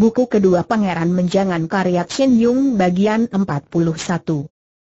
Buku kedua Pangeran Menjangan karya Chen Yung bagian 41.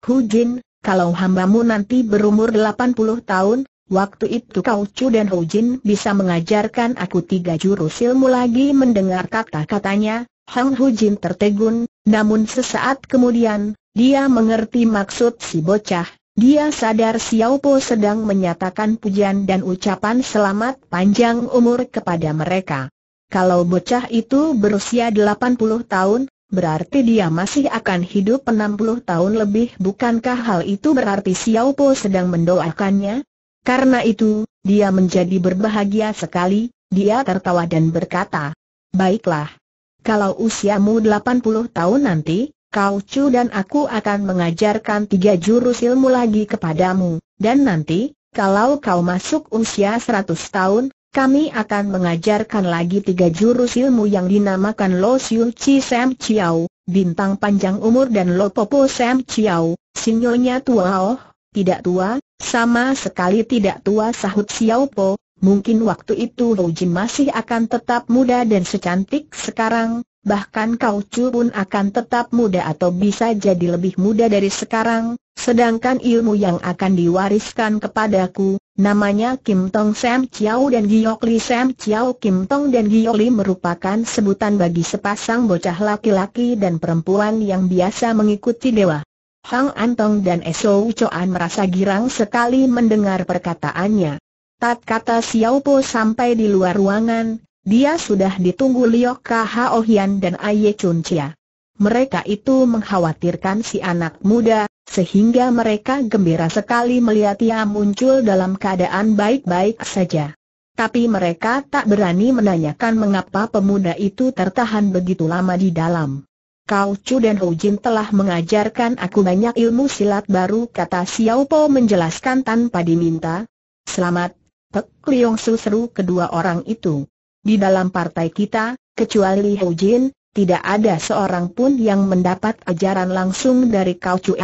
Hu Jin, kalau hambamu nanti berumur 80 tahun, waktu itu kau Chu dan Hu Jin bisa mengajarkan aku tiga jurus ilmu lagi mendengar kata-katanya, Hang Hu Jin tertegun, namun sesaat kemudian, dia mengerti maksud si bocah, dia sadar Xiao Po sedang menyatakan pujian dan ucapan selamat panjang umur kepada mereka. Kalau bocah itu berusia 80 tahun, berarti dia masih akan hidup 60 tahun lebih bukankah hal itu berarti Xiao Po sedang mendoakannya? Karena itu, dia menjadi berbahagia sekali, dia tertawa dan berkata, Baiklah, kalau usiamu 80 tahun nanti, kau cu dan aku akan mengajarkan tiga jurus ilmu lagi kepadamu, dan nanti, kalau kau masuk usia 100 tahun, kami akan mengajarkan lagi tiga jurus ilmu yang dinamakan Lo Siu Chi Sam Chiao, bintang panjang umur dan Lo Popo Sam Chiao, sinyonya tua oh, tidak tua, sama sekali tidak tua sahut Xiao Po, mungkin waktu itu Lo Jin masih akan tetap muda dan secantik sekarang, bahkan Kau Chu pun akan tetap muda atau bisa jadi lebih muda dari sekarang, sedangkan ilmu yang akan diwariskan kepadaku, Namanya Kim Tong Sam Chiao dan Giok Li Sam Chiao Kim Tong dan Giok Li merupakan sebutan bagi sepasang bocah laki-laki dan perempuan yang biasa mengikuti dewa. Hang Antong dan Eso Choan merasa girang sekali mendengar perkataannya. Tat kata Xiao Po sampai di luar ruangan, dia sudah ditunggu Liok Ka Hao Hian dan Aye Chun Chia mereka itu mengkhawatirkan si anak muda, sehingga mereka gembira sekali melihat ia muncul dalam keadaan baik-baik saja. Tapi mereka tak berani menanyakan mengapa pemuda itu tertahan begitu lama di dalam. Kau Chu dan Hou Jin telah mengajarkan aku banyak ilmu silat baru kata Xiao Po menjelaskan tanpa diminta. Selamat, Pek Liong Su seru kedua orang itu. Di dalam partai kita, kecuali Hou Jin, tidak ada seorang pun yang mendapat ajaran langsung dari Kau Chu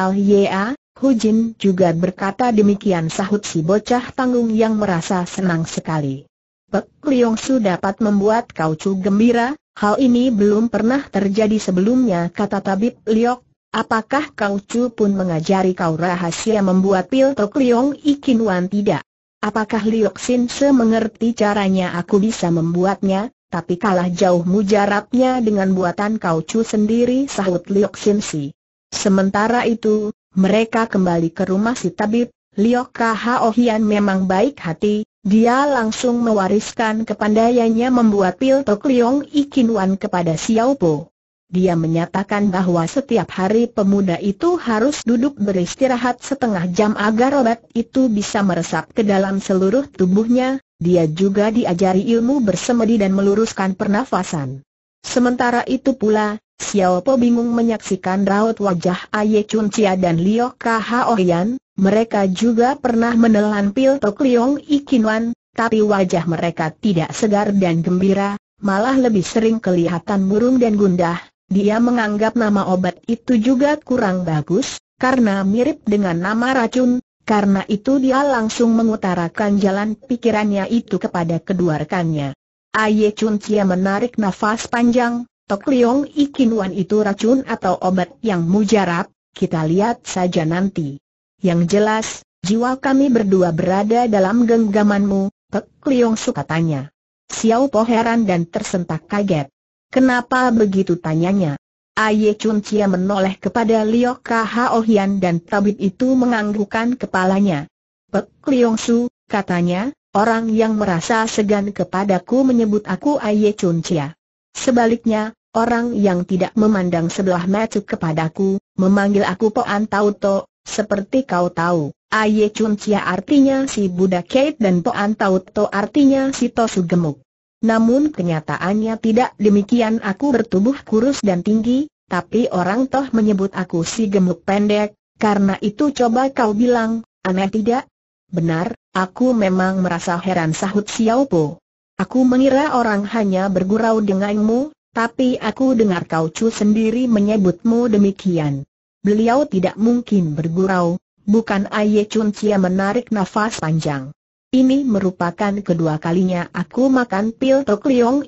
Hu Jin juga berkata demikian sahut si bocah tanggung yang merasa senang sekali. Pek Liong Su dapat membuat Kau Chu gembira, hal ini belum pernah terjadi sebelumnya kata tabib Liok. Apakah Kau Chu pun mengajari kau rahasia membuat pil Tok Liong Ikin Wan tidak? Apakah Liok Sin Se mengerti caranya aku bisa membuatnya? tapi kalah jauh mujarabnya dengan buatan kaucu sendiri sahut Liok Sin Si. Sementara itu, mereka kembali ke rumah si tabib, Liok K.H.O. Hian memang baik hati, dia langsung mewariskan kepandaiannya membuat pil Tok Liong Ikin Wan kepada Xiao Po. Dia menyatakan bahwa setiap hari pemuda itu harus duduk beristirahat setengah jam agar obat itu bisa meresap ke dalam seluruh tubuhnya, dia juga diajari ilmu bersemedi dan meluruskan pernafasan. Sementara itu pula, Xiao Po bingung menyaksikan raut wajah Aye Chun Chia dan Liu Kahaoyan, mereka juga pernah menelan pil Tok Liong Ikinwan, tapi wajah mereka tidak segar dan gembira, malah lebih sering kelihatan murung dan gundah. Dia menganggap nama obat itu juga kurang bagus, karena mirip dengan nama racun, karena itu dia langsung mengutarakan jalan pikirannya itu kepada kedua rekannya. Aye Chun Chia menarik nafas panjang, Tok Liong Ikin Wan itu racun atau obat yang mujarab, kita lihat saja nanti. Yang jelas, jiwa kami berdua berada dalam genggamanmu, Tok Liong sukatanya. Xiao Po heran dan tersentak kaget. Kenapa begitu tanyanya? Aye Chun Chia menoleh kepada Liu Kao Hian dan tabib itu menganggukkan kepalanya. Pek Liong Su, katanya, orang yang merasa segan kepadaku menyebut aku Aye Chun Chia. Sebaliknya, orang yang tidak memandang sebelah mata kepadaku, memanggil aku Poan Tau To, seperti kau tahu. Aye Chun Chia artinya si Buddha Kate dan Poan Tau To artinya si Tosu Gemuk. Namun kenyataannya tidak demikian aku bertubuh kurus dan tinggi, tapi orang toh menyebut aku si gemuk pendek, karena itu coba kau bilang, aneh tidak? Benar, aku memang merasa heran sahut Xiao Po. Aku mengira orang hanya bergurau denganmu, tapi aku dengar kau cu sendiri menyebutmu demikian. Beliau tidak mungkin bergurau, bukan Aye Chun Cia menarik nafas panjang. Ini merupakan kedua kalinya aku makan pil Tok Liong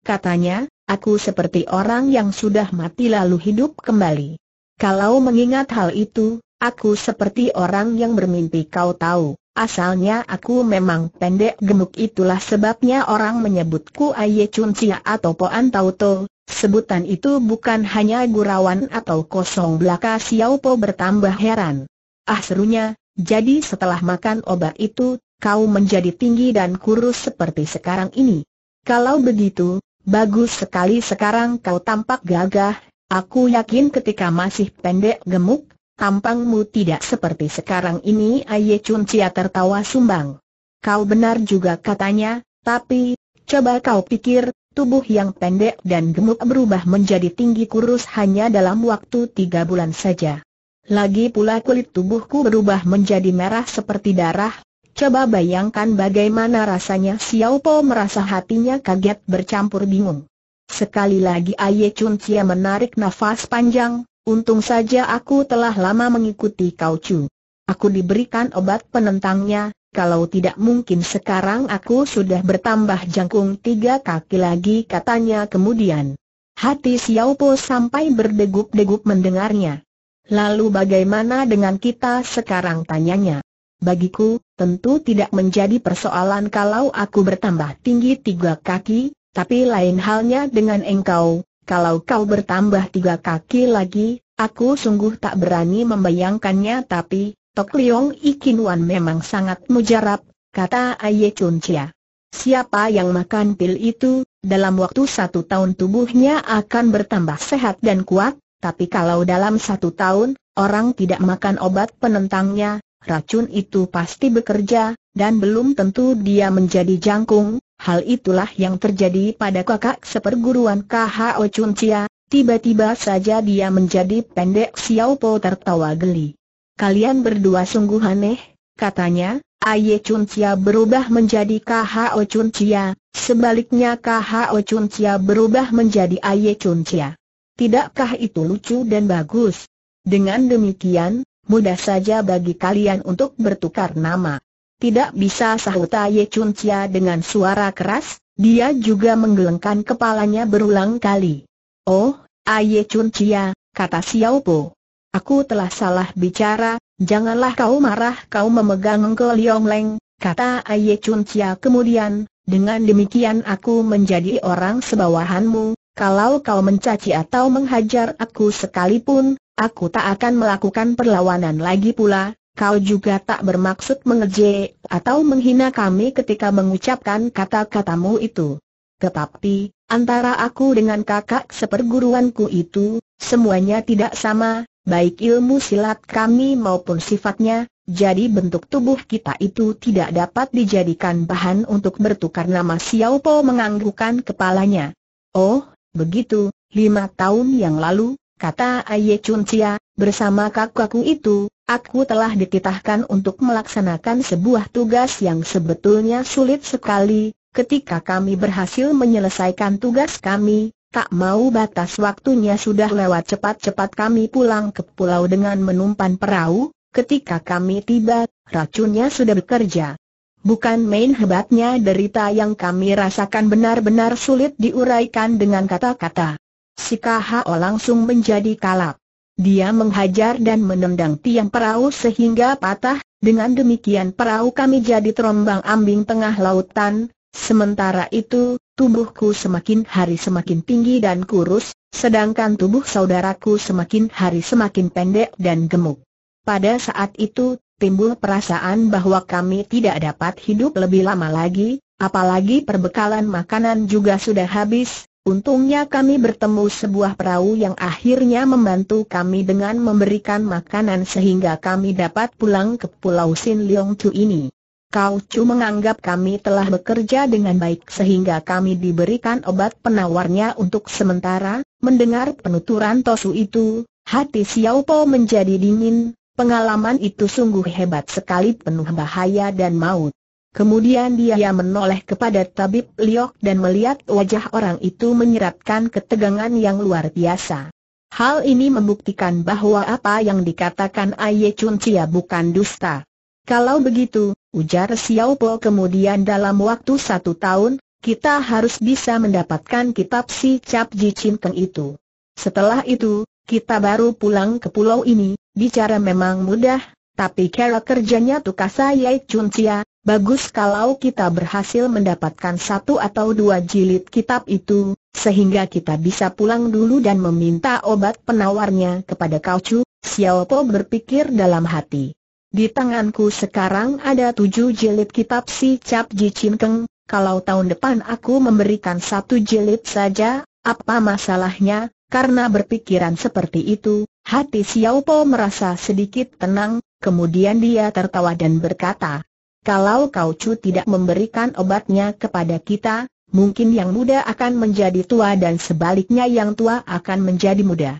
katanya, aku seperti orang yang sudah mati lalu hidup kembali. Kalau mengingat hal itu, aku seperti orang yang bermimpi kau tahu, asalnya aku memang pendek gemuk itulah sebabnya orang menyebutku Aye Chun Cia atau Poan Tau To, Sebutan itu bukan hanya gurauan atau kosong belaka Xiao Po bertambah heran. Ah serunya, jadi setelah makan obat itu, kau menjadi tinggi dan kurus seperti sekarang ini. Kalau begitu, bagus sekali sekarang kau tampak gagah, aku yakin ketika masih pendek gemuk, tampangmu tidak seperti sekarang ini Aye Chun Chia tertawa sumbang. Kau benar juga katanya, tapi, coba kau pikir, tubuh yang pendek dan gemuk berubah menjadi tinggi kurus hanya dalam waktu tiga bulan saja. Lagi pula kulit tubuhku berubah menjadi merah seperti darah, Coba bayangkan bagaimana rasanya Xiao Po merasa hatinya kaget bercampur bingung. Sekali lagi Aye Chun Chia menarik nafas panjang, untung saja aku telah lama mengikuti Kau Chu. Aku diberikan obat penentangnya, kalau tidak mungkin sekarang aku sudah bertambah jangkung tiga kaki lagi katanya kemudian. Hati Xiao Po sampai berdegup-degup mendengarnya. Lalu bagaimana dengan kita sekarang tanyanya? Bagiku, tentu tidak menjadi persoalan kalau aku bertambah tinggi tiga kaki, tapi lain halnya dengan engkau, kalau kau bertambah tiga kaki lagi, aku sungguh tak berani membayangkannya tapi, Tok Leong Ikin Wan memang sangat mujarab, kata Aye Chun Chia. Siapa yang makan pil itu, dalam waktu satu tahun tubuhnya akan bertambah sehat dan kuat, tapi kalau dalam satu tahun, orang tidak makan obat penentangnya, racun itu pasti bekerja, dan belum tentu dia menjadi jangkung, hal itulah yang terjadi pada kakak seperguruan KHO Chun Chia, tiba-tiba saja dia menjadi pendek Xiao Po tertawa geli. Kalian berdua sungguh aneh, katanya, Aye Chun Chia berubah menjadi KHO Chun Chia, sebaliknya KHO Chun Chia berubah menjadi Aye Chun Chia. Tidakkah itu lucu dan bagus? Dengan demikian, mudah saja bagi kalian untuk bertukar nama. Tidak bisa sahut Ye Chun Chia dengan suara keras, dia juga menggelengkan kepalanya berulang kali. Oh, Aye Chun Chia, kata Xiao Po. Aku telah salah bicara, janganlah kau marah kau memegang engkel Liong Leng, kata Aye Chun Chia kemudian, dengan demikian aku menjadi orang sebawahanmu, kalau kau mencaci atau menghajar aku sekalipun, Aku tak akan melakukan perlawanan lagi pula, kau juga tak bermaksud mengejek atau menghina kami ketika mengucapkan kata-katamu itu. Tetapi, antara aku dengan kakak seperguruanku itu, semuanya tidak sama, baik ilmu silat kami maupun sifatnya, jadi bentuk tubuh kita itu tidak dapat dijadikan bahan untuk bertukar nama Xiao Po menganggukkan kepalanya. Oh, begitu, lima tahun yang lalu, kata Aye Chun Chia, bersama kakakku itu, aku telah dititahkan untuk melaksanakan sebuah tugas yang sebetulnya sulit sekali, ketika kami berhasil menyelesaikan tugas kami, tak mau batas waktunya sudah lewat cepat-cepat kami pulang ke pulau dengan menumpan perahu, ketika kami tiba, racunnya sudah bekerja. Bukan main hebatnya derita yang kami rasakan benar-benar sulit diuraikan dengan kata-kata. Si KHO langsung menjadi kalap. Dia menghajar dan menendang tiang perahu sehingga patah, dengan demikian perahu kami jadi terombang ambing tengah lautan, sementara itu, tubuhku semakin hari semakin tinggi dan kurus, sedangkan tubuh saudaraku semakin hari semakin pendek dan gemuk. Pada saat itu, timbul perasaan bahwa kami tidak dapat hidup lebih lama lagi, apalagi perbekalan makanan juga sudah habis, Untungnya kami bertemu sebuah perahu yang akhirnya membantu kami dengan memberikan makanan sehingga kami dapat pulang ke Pulau Sin Leong Chu ini. Kau Chu menganggap kami telah bekerja dengan baik sehingga kami diberikan obat penawarnya untuk sementara, mendengar penuturan Tosu itu, hati Xiao Po menjadi dingin, pengalaman itu sungguh hebat sekali penuh bahaya dan maut. Kemudian dia menoleh kepada tabib Liok dan melihat wajah orang itu menyeratkan ketegangan yang luar biasa. Hal ini membuktikan bahwa apa yang dikatakan Aye Chun Chia bukan dusta. Kalau begitu, ujar Xiao Po kemudian dalam waktu satu tahun, kita harus bisa mendapatkan kitab si Cap Ji Chin Keng itu. Setelah itu, kita baru pulang ke pulau ini, bicara memang mudah, tapi cara kerjanya Tukasa Aye Chun Chia, Bagus kalau kita berhasil mendapatkan satu atau dua jilid kitab itu, sehingga kita bisa pulang dulu dan meminta obat penawarnya kepada Kau Chu, Xiao Po berpikir dalam hati. Di tanganku sekarang ada tujuh jilid kitab si Cap Ji Chin Keng, kalau tahun depan aku memberikan satu jilid saja, apa masalahnya? Karena berpikiran seperti itu, hati Xiao Po merasa sedikit tenang, kemudian dia tertawa dan berkata, kalau cu tidak memberikan obatnya kepada kita, mungkin yang muda akan menjadi tua dan sebaliknya yang tua akan menjadi muda.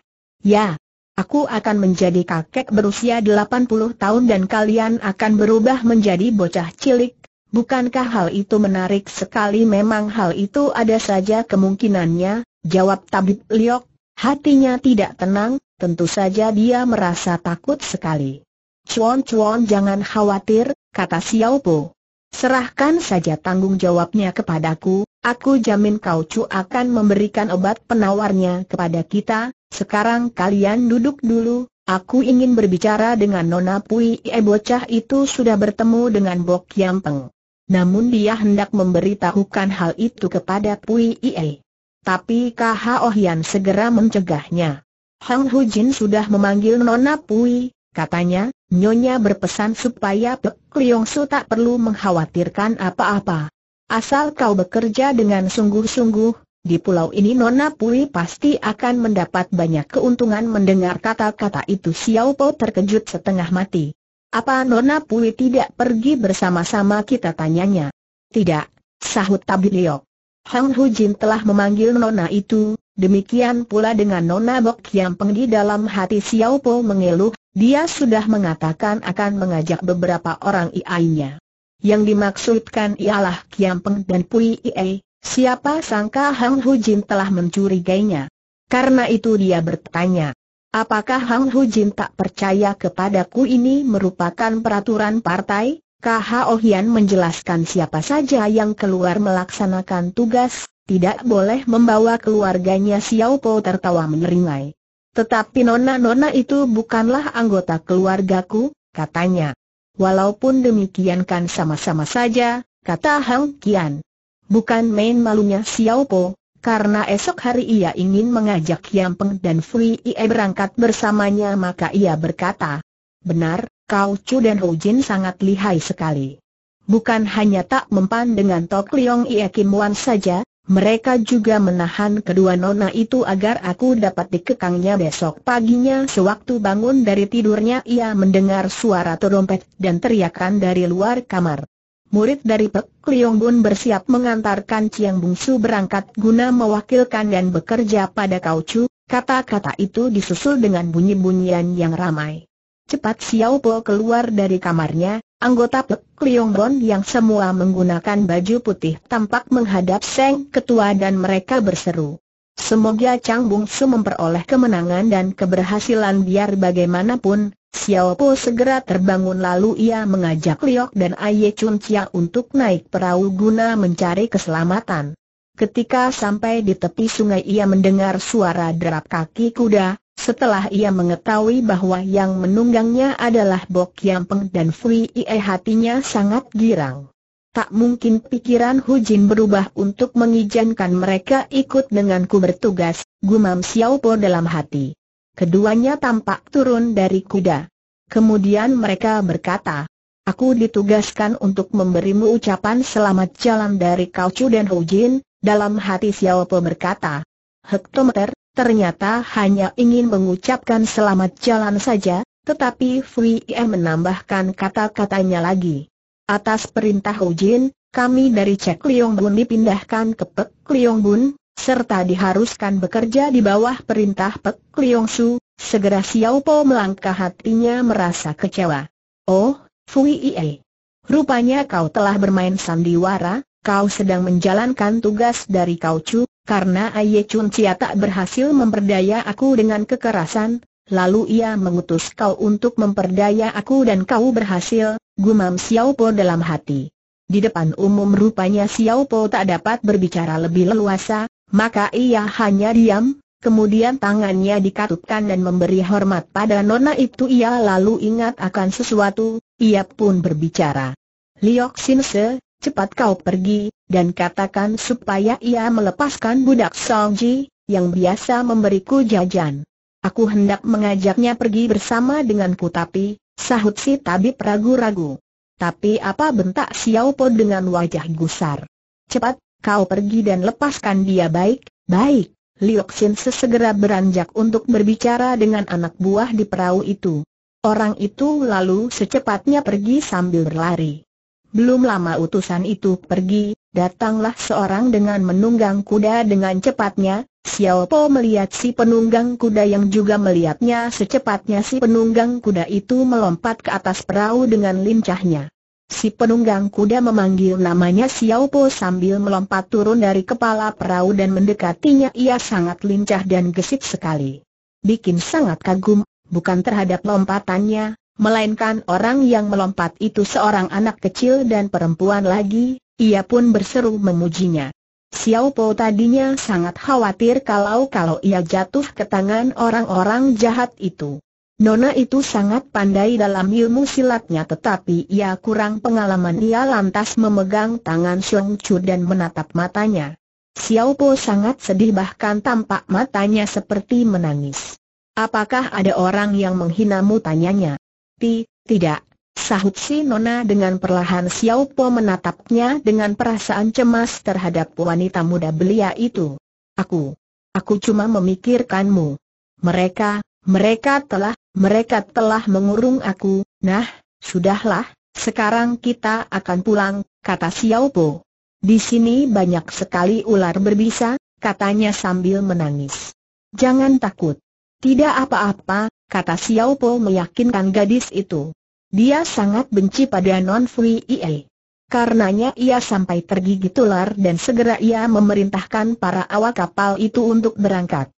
Ya, aku akan menjadi kakek berusia 80 tahun dan kalian akan berubah menjadi bocah cilik. Bukankah hal itu menarik sekali memang hal itu ada saja kemungkinannya, jawab tabib Liok, hatinya tidak tenang, tentu saja dia merasa takut sekali. Cuan-cuan jangan khawatir, kata Xiao Po. Serahkan saja tanggung jawabnya kepadaku, aku jamin kau cu akan memberikan obat penawarnya kepada kita, sekarang kalian duduk dulu, aku ingin berbicara dengan Nona Pui Ebocha bocah itu sudah bertemu dengan Bok Kiam Peng. Namun dia hendak memberitahukan hal itu kepada Pui Ie. Tapi Kha Oh segera mencegahnya. Hang Hu Jin sudah memanggil Nona Pui, Katanya, Nyonya berpesan supaya Pek Liong Su tak perlu mengkhawatirkan apa-apa. Asal kau bekerja dengan sungguh-sungguh, di pulau ini Nona Pui pasti akan mendapat banyak keuntungan mendengar kata-kata itu Xiao Po terkejut setengah mati. Apa Nona Pui tidak pergi bersama-sama kita tanyanya? Tidak, sahut Tabi Liok. Hang Hu Jin telah memanggil Nona itu, Demikian pula dengan Nona Bok yang penggi dalam hati Xiao Po mengeluh, dia sudah mengatakan akan mengajak beberapa orang iainya. Yang dimaksudkan ialah Kiam Peng dan Pui Ie, siapa sangka Hang Hu Jin telah mencurigainya. Karena itu dia bertanya, apakah Hang Hu Jin tak percaya kepadaku ini merupakan peraturan partai? KHO Hian menjelaskan siapa saja yang keluar melaksanakan tugas, tidak boleh membawa keluarganya Xiao Po tertawa meneringai. Tetapi nona-nona itu bukanlah anggota keluargaku, katanya. Walaupun demikian kan sama-sama saja, kata Hang Kian. Bukan main malunya Xiao Po, karena esok hari ia ingin mengajak Yang Peng dan Fui Ie berangkat bersamanya maka ia berkata, Benar, Kau Chu dan Ho Jin sangat lihai sekali. Bukan hanya tak mempan dengan Tok Leong Ie Kim Wan saja, mereka juga menahan kedua nona itu agar aku dapat dikekangnya besok paginya sewaktu bangun dari tidurnya ia mendengar suara terompet dan teriakan dari luar kamar. Murid dari Pek Liong Bun bersiap mengantarkan Chiang Bungsu berangkat guna mewakilkan dan bekerja pada Kau Chu, kata-kata itu disusul dengan bunyi-bunyian yang ramai. Cepat Xiao Po keluar dari kamarnya, anggota Pek Liong Bon yang semua menggunakan baju putih tampak menghadap Seng Ketua dan mereka berseru. Semoga Chang Bung Su memperoleh kemenangan dan keberhasilan biar bagaimanapun, Xiao Po segera terbangun lalu ia mengajak Liok dan Aye Chun Chia untuk naik perahu guna mencari keselamatan. Ketika sampai di tepi sungai ia mendengar suara derap kaki kuda, setelah ia mengetahui bahwa yang menunggangnya adalah Bok Peng dan Fui Ie hatinya sangat girang. Tak mungkin pikiran Hu Jin berubah untuk mengizinkan mereka ikut denganku bertugas, gumam Xiao Po dalam hati. Keduanya tampak turun dari kuda. Kemudian mereka berkata, Aku ditugaskan untuk memberimu ucapan selamat jalan dari Kau Chu dan Hu Jin." dalam hati Xiao Po berkata, Hektometer, ternyata hanya ingin mengucapkan selamat jalan saja, tetapi Fui Ye menambahkan kata-katanya lagi. Atas perintah Ujin, kami dari Cek Liong Bun dipindahkan ke Pek Liong Bun, serta diharuskan bekerja di bawah perintah Pek Liong Su, segera Xiao Po melangkah hatinya merasa kecewa. Oh, Fui Ye. Rupanya kau telah bermain sandiwara, kau sedang menjalankan tugas dari kau cu, karena Aye Chun Chia tak berhasil memperdaya aku dengan kekerasan, lalu ia mengutus kau untuk memperdaya aku dan kau berhasil, gumam Xiao Po dalam hati. Di depan umum rupanya Xiao Po tak dapat berbicara lebih leluasa, maka ia hanya diam, kemudian tangannya dikatupkan dan memberi hormat pada nona itu ia lalu ingat akan sesuatu, ia pun berbicara. Liok Sin Se, cepat kau pergi, dan katakan supaya ia melepaskan budak Song Ji yang biasa memberiku jajan. Aku hendak mengajaknya pergi bersama denganku tapi, sahut si tabib ragu-ragu. Tapi apa bentak Xiao Po dengan wajah gusar? Cepat, kau pergi dan lepaskan dia baik, baik. Liu Xin sesegera beranjak untuk berbicara dengan anak buah di perahu itu. Orang itu lalu secepatnya pergi sambil berlari. Belum lama utusan itu pergi, datanglah seorang dengan menunggang kuda dengan cepatnya, Xiao Po melihat si penunggang kuda yang juga melihatnya secepatnya si penunggang kuda itu melompat ke atas perahu dengan lincahnya. Si penunggang kuda memanggil namanya Xiao Po sambil melompat turun dari kepala perahu dan mendekatinya ia sangat lincah dan gesit sekali. Bikin sangat kagum, bukan terhadap lompatannya, Melainkan orang yang melompat itu seorang anak kecil dan perempuan lagi, ia pun berseru memujinya. Xiao Po tadinya sangat khawatir kalau-kalau ia jatuh ke tangan orang-orang jahat itu. Nona itu sangat pandai dalam ilmu silatnya tetapi ia kurang pengalaman ia lantas memegang tangan Xiong Chu dan menatap matanya. Xiao Po sangat sedih bahkan tampak matanya seperti menangis. Apakah ada orang yang menghinamu tanyanya? Ti, tidak. Sahut si Nona dengan perlahan Xiao Po menatapnya dengan perasaan cemas terhadap wanita muda belia itu. Aku, aku cuma memikirkanmu. Mereka, mereka telah, mereka telah mengurung aku, nah, sudahlah, sekarang kita akan pulang, kata Xiao Po. Di sini banyak sekali ular berbisa, katanya sambil menangis. Jangan takut. Tidak apa-apa, kata Xiao Po meyakinkan gadis itu. Dia sangat benci pada Non Fui Ie. Karenanya ia sampai tergigit ular dan segera ia memerintahkan para awak kapal itu untuk berangkat.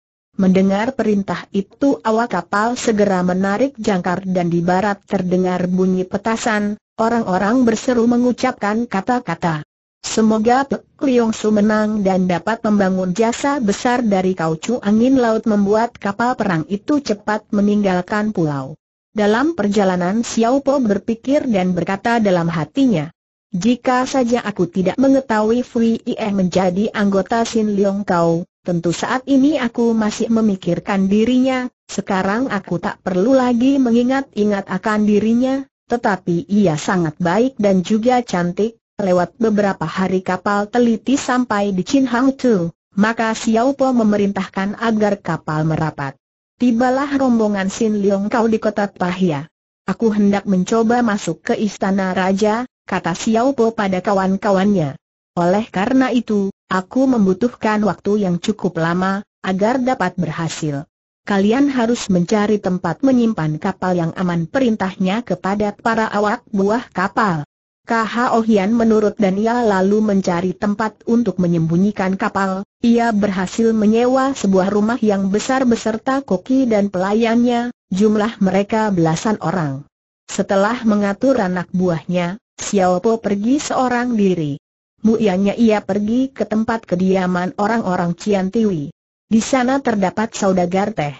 Mendengar perintah itu awak kapal segera menarik jangkar dan di barat terdengar bunyi petasan, orang-orang berseru mengucapkan kata-kata. Semoga Pek Liong Su menang dan dapat membangun jasa besar dari kau. kaucu angin laut membuat kapal perang itu cepat meninggalkan pulau. Dalam perjalanan Xiao Po berpikir dan berkata dalam hatinya, jika saja aku tidak mengetahui Fui Ie menjadi anggota Sin Liong Kau, tentu saat ini aku masih memikirkan dirinya, sekarang aku tak perlu lagi mengingat-ingat akan dirinya, tetapi ia sangat baik dan juga cantik, lewat beberapa hari kapal teliti sampai di Chin Hang Tu, maka Xiao Po memerintahkan agar kapal merapat. Tibalah rombongan Sin Liang Kau di kota Pahia. Aku hendak mencoba masuk ke istana raja, kata Xiao Po pada kawan-kawannya. Oleh karena itu, aku membutuhkan waktu yang cukup lama, agar dapat berhasil. Kalian harus mencari tempat menyimpan kapal yang aman perintahnya kepada para awak buah kapal. KHO Hian menurut Daniel lalu mencari tempat untuk menyembunyikan kapal, ia berhasil menyewa sebuah rumah yang besar beserta koki dan pelayannya, jumlah mereka belasan orang. Setelah mengatur anak buahnya, Xiao Po pergi seorang diri. Muyanya ia pergi ke tempat kediaman orang-orang Cian Di sana terdapat saudagar teh.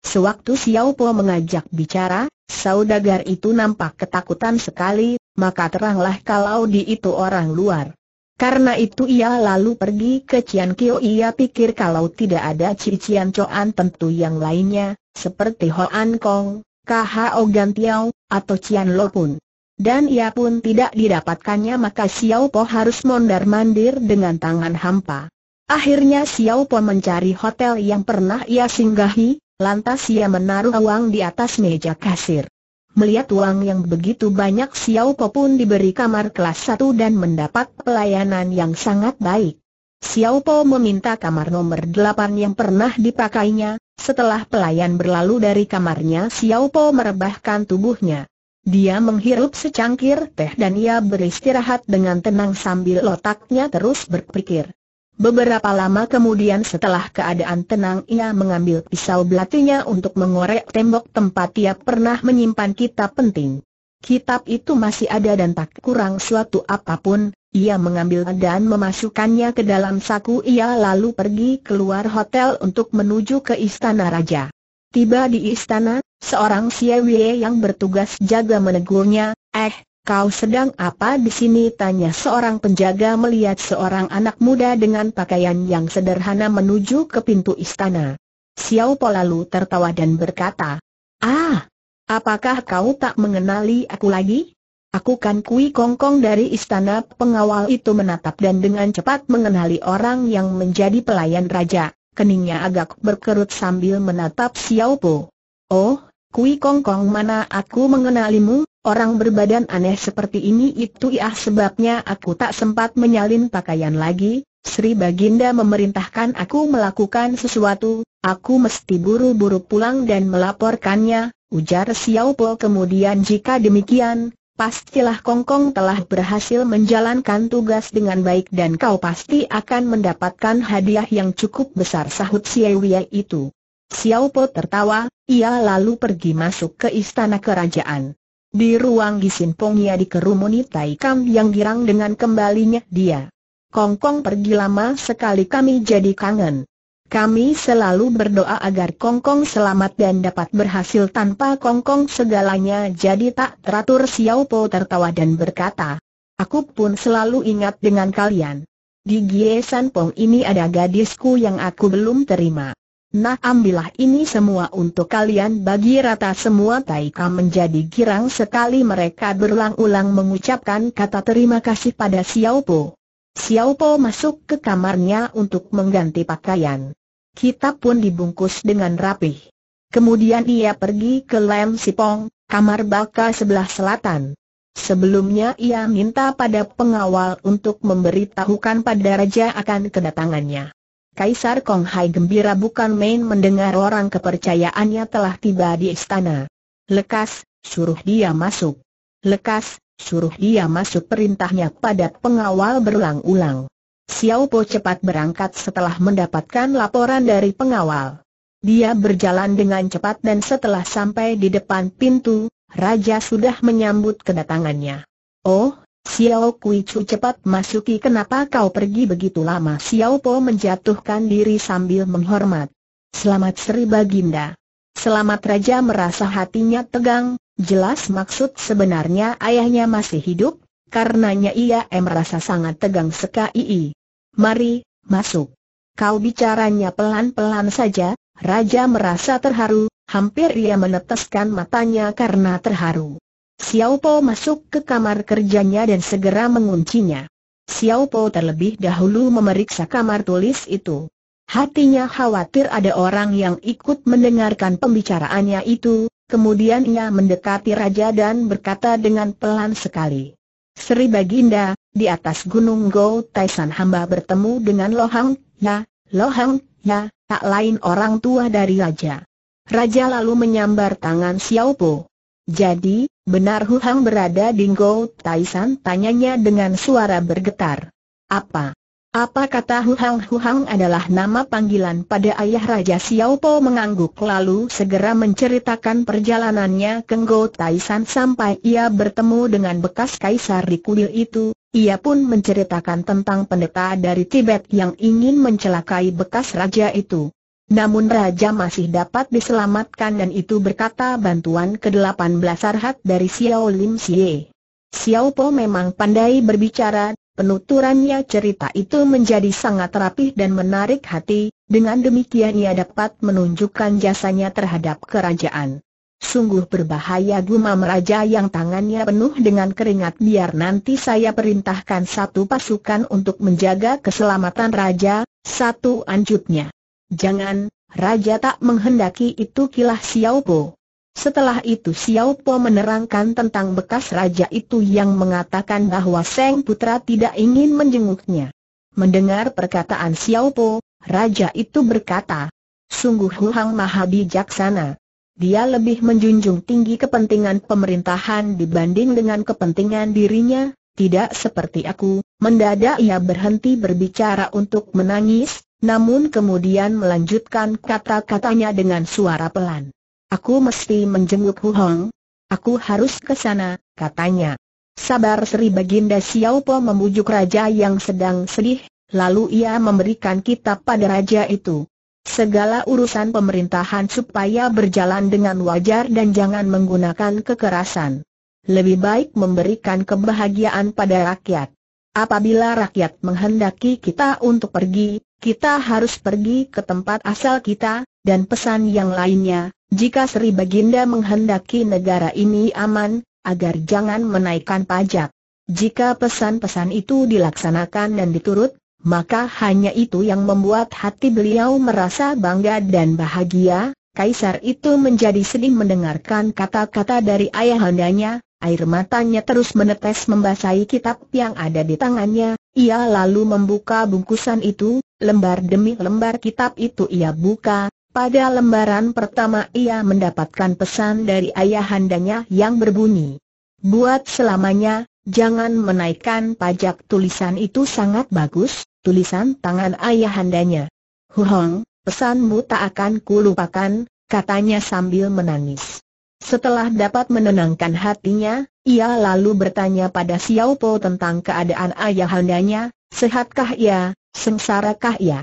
Sewaktu Xiao Po mengajak bicara, saudagar itu nampak ketakutan sekali, maka teranglah kalau di itu orang luar. Karena itu ia lalu pergi ke Cian Kio ia pikir kalau tidak ada Cician Coan tentu yang lainnya, seperti Ho An Kong, KHO Gan Tiao, atau Cian Lo pun. Dan ia pun tidak didapatkannya maka Xiao Po harus mondar-mandir dengan tangan hampa. Akhirnya Xiao Po mencari hotel yang pernah ia singgahi, lantas ia menaruh uang di atas meja kasir. Melihat uang yang begitu banyak Xiao Po pun diberi kamar kelas 1 dan mendapat pelayanan yang sangat baik. Xiao Po meminta kamar nomor 8 yang pernah dipakainya, setelah pelayan berlalu dari kamarnya Xiao Po merebahkan tubuhnya. Dia menghirup secangkir teh dan ia beristirahat dengan tenang sambil otaknya terus berpikir. Beberapa lama kemudian setelah keadaan tenang ia mengambil pisau belatinya untuk mengorek tembok tempat ia pernah menyimpan kitab penting. Kitab itu masih ada dan tak kurang suatu apapun, ia mengambil dan memasukkannya ke dalam saku ia lalu pergi keluar hotel untuk menuju ke istana raja. Tiba di istana, seorang Siawie yang bertugas jaga menegurnya, eh, Kau sedang apa di sini? Tanya seorang penjaga melihat seorang anak muda dengan pakaian yang sederhana menuju ke pintu istana. Xiao Po lalu tertawa dan berkata, Ah, apakah kau tak mengenali aku lagi? Aku kan Kui Kongkong dari istana pengawal itu menatap dan dengan cepat mengenali orang yang menjadi pelayan raja. Keningnya agak berkerut sambil menatap Xiao Po. Oh, Kui Kong Kong mana aku mengenalimu, orang berbadan aneh seperti ini itu ya sebabnya aku tak sempat menyalin pakaian lagi, Sri Baginda memerintahkan aku melakukan sesuatu, aku mesti buru-buru pulang dan melaporkannya, ujar Xiao Po kemudian jika demikian, pastilah Kong Kong telah berhasil menjalankan tugas dengan baik dan kau pasti akan mendapatkan hadiah yang cukup besar sahut Xiao itu. Xiao Po tertawa, ia lalu pergi masuk ke istana kerajaan. Di ruang Pong ia dikerumuni Tai Kam yang girang dengan kembalinya dia. Kong Kong pergi lama sekali kami jadi kangen. Kami selalu berdoa agar Kong Kong selamat dan dapat berhasil tanpa Kong Kong segalanya jadi tak teratur Xiao Po tertawa dan berkata, Aku pun selalu ingat dengan kalian. Di San Pong ini ada gadisku yang aku belum terima. Nah ambillah ini semua untuk kalian bagi rata semua Taika menjadi girang sekali mereka berulang-ulang mengucapkan kata terima kasih pada Xiao Po. Xiao Po masuk ke kamarnya untuk mengganti pakaian. Kita pun dibungkus dengan rapih. Kemudian ia pergi ke Lem Sipong, kamar baka sebelah selatan. Sebelumnya ia minta pada pengawal untuk memberitahukan pada raja akan kedatangannya. Kaisar Kong Hai gembira bukan main mendengar orang kepercayaannya telah tiba di istana. Lekas, suruh dia masuk. Lekas, suruh dia masuk perintahnya pada pengawal berulang-ulang. Xiao Po cepat berangkat setelah mendapatkan laporan dari pengawal. Dia berjalan dengan cepat dan setelah sampai di depan pintu, Raja sudah menyambut kedatangannya. Oh, Xiao Kui Chu cepat masuki kenapa kau pergi begitu lama Xiao Po menjatuhkan diri sambil menghormat Selamat Sri Baginda Selamat Raja merasa hatinya tegang, jelas maksud sebenarnya ayahnya masih hidup, karenanya ia merasa sangat tegang sekali Mari, masuk Kau bicaranya pelan-pelan saja, Raja merasa terharu, hampir ia meneteskan matanya karena terharu Xiao Po masuk ke kamar kerjanya dan segera menguncinya. Xiao Po terlebih dahulu memeriksa kamar tulis itu. Hatinya khawatir ada orang yang ikut mendengarkan pembicaraannya itu, kemudian ia mendekati raja dan berkata dengan pelan sekali. Sri Baginda, di atas gunung Go Taisan hamba bertemu dengan Lohang, ya, Lohang, ya, tak lain orang tua dari raja. Raja lalu menyambar tangan Xiao Po. Jadi, benar Hu Hang berada di Ngou Taishan? Tanyanya dengan suara bergetar. Apa? Apa kata Hu Hang? Hu Hang adalah nama panggilan pada ayah Raja Xiao Po mengangguk lalu segera menceritakan perjalanannya ke Ngou Taishan sampai ia bertemu dengan bekas kaisar di kuil itu. Ia pun menceritakan tentang pendeta dari Tibet yang ingin mencelakai bekas raja itu. Namun Raja masih dapat diselamatkan dan itu berkata bantuan ke-18 Arhat dari Xiao Lim Xie. Xiao Po memang pandai berbicara, penuturannya cerita itu menjadi sangat rapih dan menarik hati, dengan demikian ia dapat menunjukkan jasanya terhadap kerajaan. Sungguh berbahaya gumam raja yang tangannya penuh dengan keringat biar nanti saya perintahkan satu pasukan untuk menjaga keselamatan raja, satu anjutnya. Jangan, Raja tak menghendaki itu kilah Xiao Po. Setelah itu Xiao Po menerangkan tentang bekas raja itu yang mengatakan bahwa Seng Putra tidak ingin menjenguknya. Mendengar perkataan Xiao Po, raja itu berkata, Sungguh Huang Maha Bijaksana. Dia lebih menjunjung tinggi kepentingan pemerintahan dibanding dengan kepentingan dirinya, tidak seperti aku. Mendadak ia berhenti berbicara untuk menangis, namun kemudian melanjutkan kata-katanya dengan suara pelan. Aku mesti menjenguk Hu Hong. Aku harus ke sana, katanya. Sabar Sri Baginda Po membujuk raja yang sedang sedih, lalu ia memberikan kitab pada raja itu. Segala urusan pemerintahan supaya berjalan dengan wajar dan jangan menggunakan kekerasan. Lebih baik memberikan kebahagiaan pada rakyat. Apabila rakyat menghendaki kita untuk pergi, kita harus pergi ke tempat asal kita, dan pesan yang lainnya, jika Sri Baginda menghendaki negara ini aman, agar jangan menaikkan pajak. Jika pesan-pesan itu dilaksanakan dan diturut, maka hanya itu yang membuat hati beliau merasa bangga dan bahagia. Kaisar itu menjadi sedih mendengarkan kata-kata dari ayahandanya, Air matanya terus menetes membasahi kitab yang ada di tangannya, ia lalu membuka bungkusan itu, lembar demi lembar kitab itu ia buka, pada lembaran pertama ia mendapatkan pesan dari ayahandanya yang berbunyi. Buat selamanya, jangan menaikkan pajak tulisan itu sangat bagus, tulisan tangan ayahandanya. Huhong, pesanmu tak akan kulupakan, katanya sambil menangis. Setelah dapat menenangkan hatinya, ia lalu bertanya pada Xiao Po tentang keadaan ayahandanya, sehatkah ia, ya? sengsarakah ia? Ya?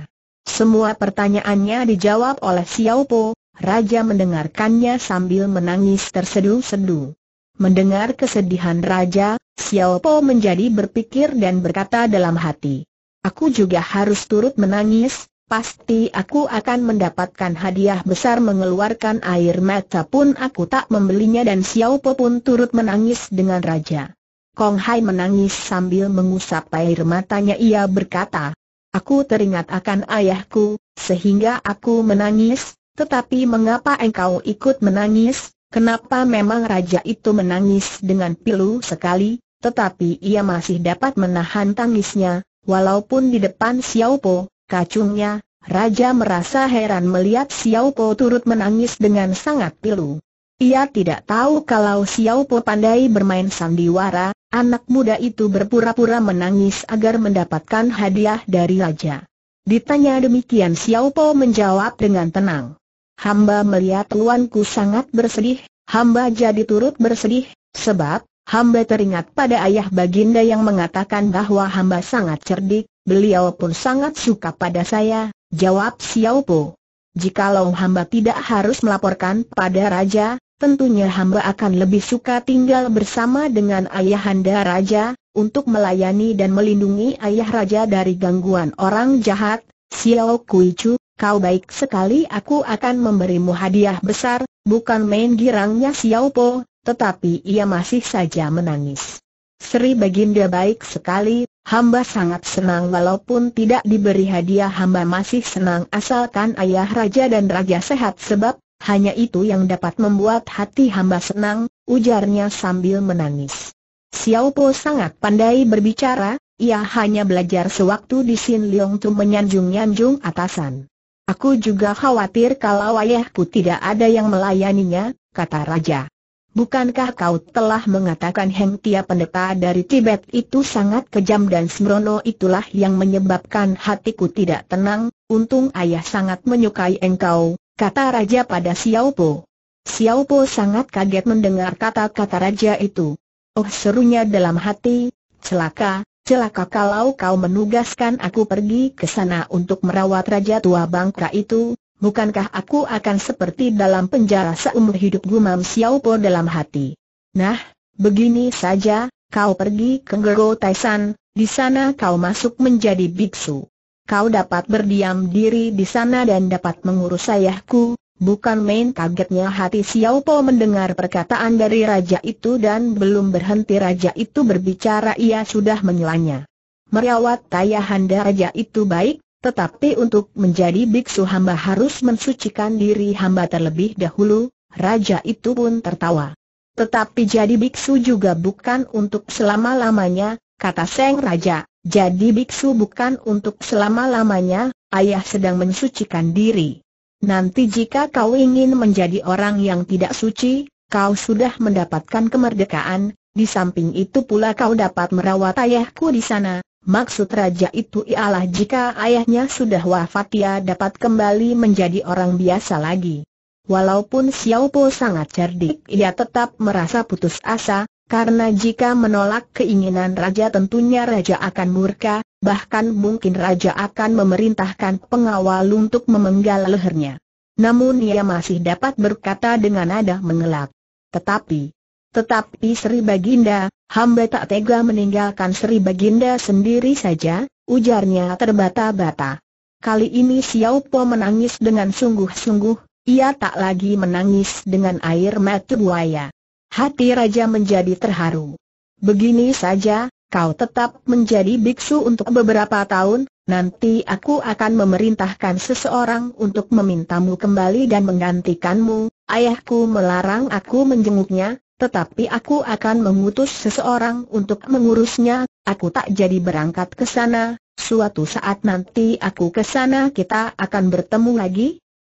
Semua pertanyaannya dijawab oleh Xiao Po, Raja mendengarkannya sambil menangis tersedu-sedu. Mendengar kesedihan Raja, Xiao Po menjadi berpikir dan berkata dalam hati, Aku juga harus turut menangis, pasti aku akan mendapatkan hadiah besar mengeluarkan air mata pun aku tak membelinya dan Xiao Po pun turut menangis dengan raja. Kong Hai menangis sambil mengusap air matanya ia berkata, Aku teringat akan ayahku, sehingga aku menangis, tetapi mengapa engkau ikut menangis, kenapa memang raja itu menangis dengan pilu sekali, tetapi ia masih dapat menahan tangisnya, walaupun di depan Xiao Po, Kacungnya, Raja merasa heran melihat Xiao Po turut menangis dengan sangat pilu. Ia tidak tahu kalau Xiao Po pandai bermain sandiwara, anak muda itu berpura-pura menangis agar mendapatkan hadiah dari Raja. Ditanya demikian Xiao Po menjawab dengan tenang. Hamba melihat tuanku sangat bersedih, hamba jadi turut bersedih, sebab, hamba teringat pada ayah baginda yang mengatakan bahwa hamba sangat cerdik, Beliau pun sangat suka pada saya, jawab Xiao Po. Jikalau hamba tidak harus melaporkan pada Raja, tentunya hamba akan lebih suka tinggal bersama dengan ayahanda Raja, untuk melayani dan melindungi ayah Raja dari gangguan orang jahat, Xiao Kui Chu, kau baik sekali aku akan memberimu hadiah besar, bukan main girangnya Xiao Po, tetapi ia masih saja menangis. Sri Baginda baik sekali, hamba sangat senang walaupun tidak diberi hadiah hamba masih senang asalkan ayah raja dan raja sehat sebab, hanya itu yang dapat membuat hati hamba senang, ujarnya sambil menangis. Xiao Po sangat pandai berbicara, ia hanya belajar sewaktu di Sin Leong Tu menyanjung-nyanjung atasan. Aku juga khawatir kalau ayahku tidak ada yang melayaninya, kata raja. Bukankah kau telah mengatakan Heng Tia pendeta dari Tibet itu sangat kejam dan sembrono itulah yang menyebabkan hatiku tidak tenang, untung ayah sangat menyukai engkau, kata raja pada Xiao Po. Xiao Po sangat kaget mendengar kata-kata raja itu. Oh serunya dalam hati, celaka, celaka kalau kau menugaskan aku pergi ke sana untuk merawat raja tua bangka itu, bukankah aku akan seperti dalam penjara seumur hidup gumam Xiaopo dalam hati. Nah, begini saja, kau pergi ke Gero Taisan, di sana kau masuk menjadi biksu. Kau dapat berdiam diri di sana dan dapat mengurus ayahku, bukan main kagetnya hati Xiaopo mendengar perkataan dari raja itu dan belum berhenti raja itu berbicara ia sudah menyelanya. Merawat ayahanda raja itu baik, tetapi untuk menjadi biksu hamba harus mensucikan diri hamba terlebih dahulu, raja itu pun tertawa. Tetapi jadi biksu juga bukan untuk selama-lamanya, kata Seng Raja, jadi biksu bukan untuk selama-lamanya, ayah sedang mensucikan diri. Nanti jika kau ingin menjadi orang yang tidak suci, kau sudah mendapatkan kemerdekaan, di samping itu pula kau dapat merawat ayahku di sana, Maksud raja itu ialah jika ayahnya sudah wafat ia dapat kembali menjadi orang biasa lagi. Walaupun Xiao Po sangat cerdik ia tetap merasa putus asa, karena jika menolak keinginan raja tentunya raja akan murka, bahkan mungkin raja akan memerintahkan pengawal untuk memenggal lehernya. Namun ia masih dapat berkata dengan nada mengelak. Tetapi, tetapi Sri Baginda, hamba tak tega meninggalkan Sri Baginda sendiri saja, ujarnya terbata-bata. Kali ini Xiao Po menangis dengan sungguh-sungguh, ia tak lagi menangis dengan air mata buaya. Hati raja menjadi terharu. Begini saja, kau tetap menjadi biksu untuk beberapa tahun, Nanti aku akan memerintahkan seseorang untuk memintamu kembali dan menggantikanmu. Ayahku melarang aku menjenguknya, tetapi aku akan mengutus seseorang untuk mengurusnya, aku tak jadi berangkat ke sana, suatu saat nanti aku ke sana kita akan bertemu lagi.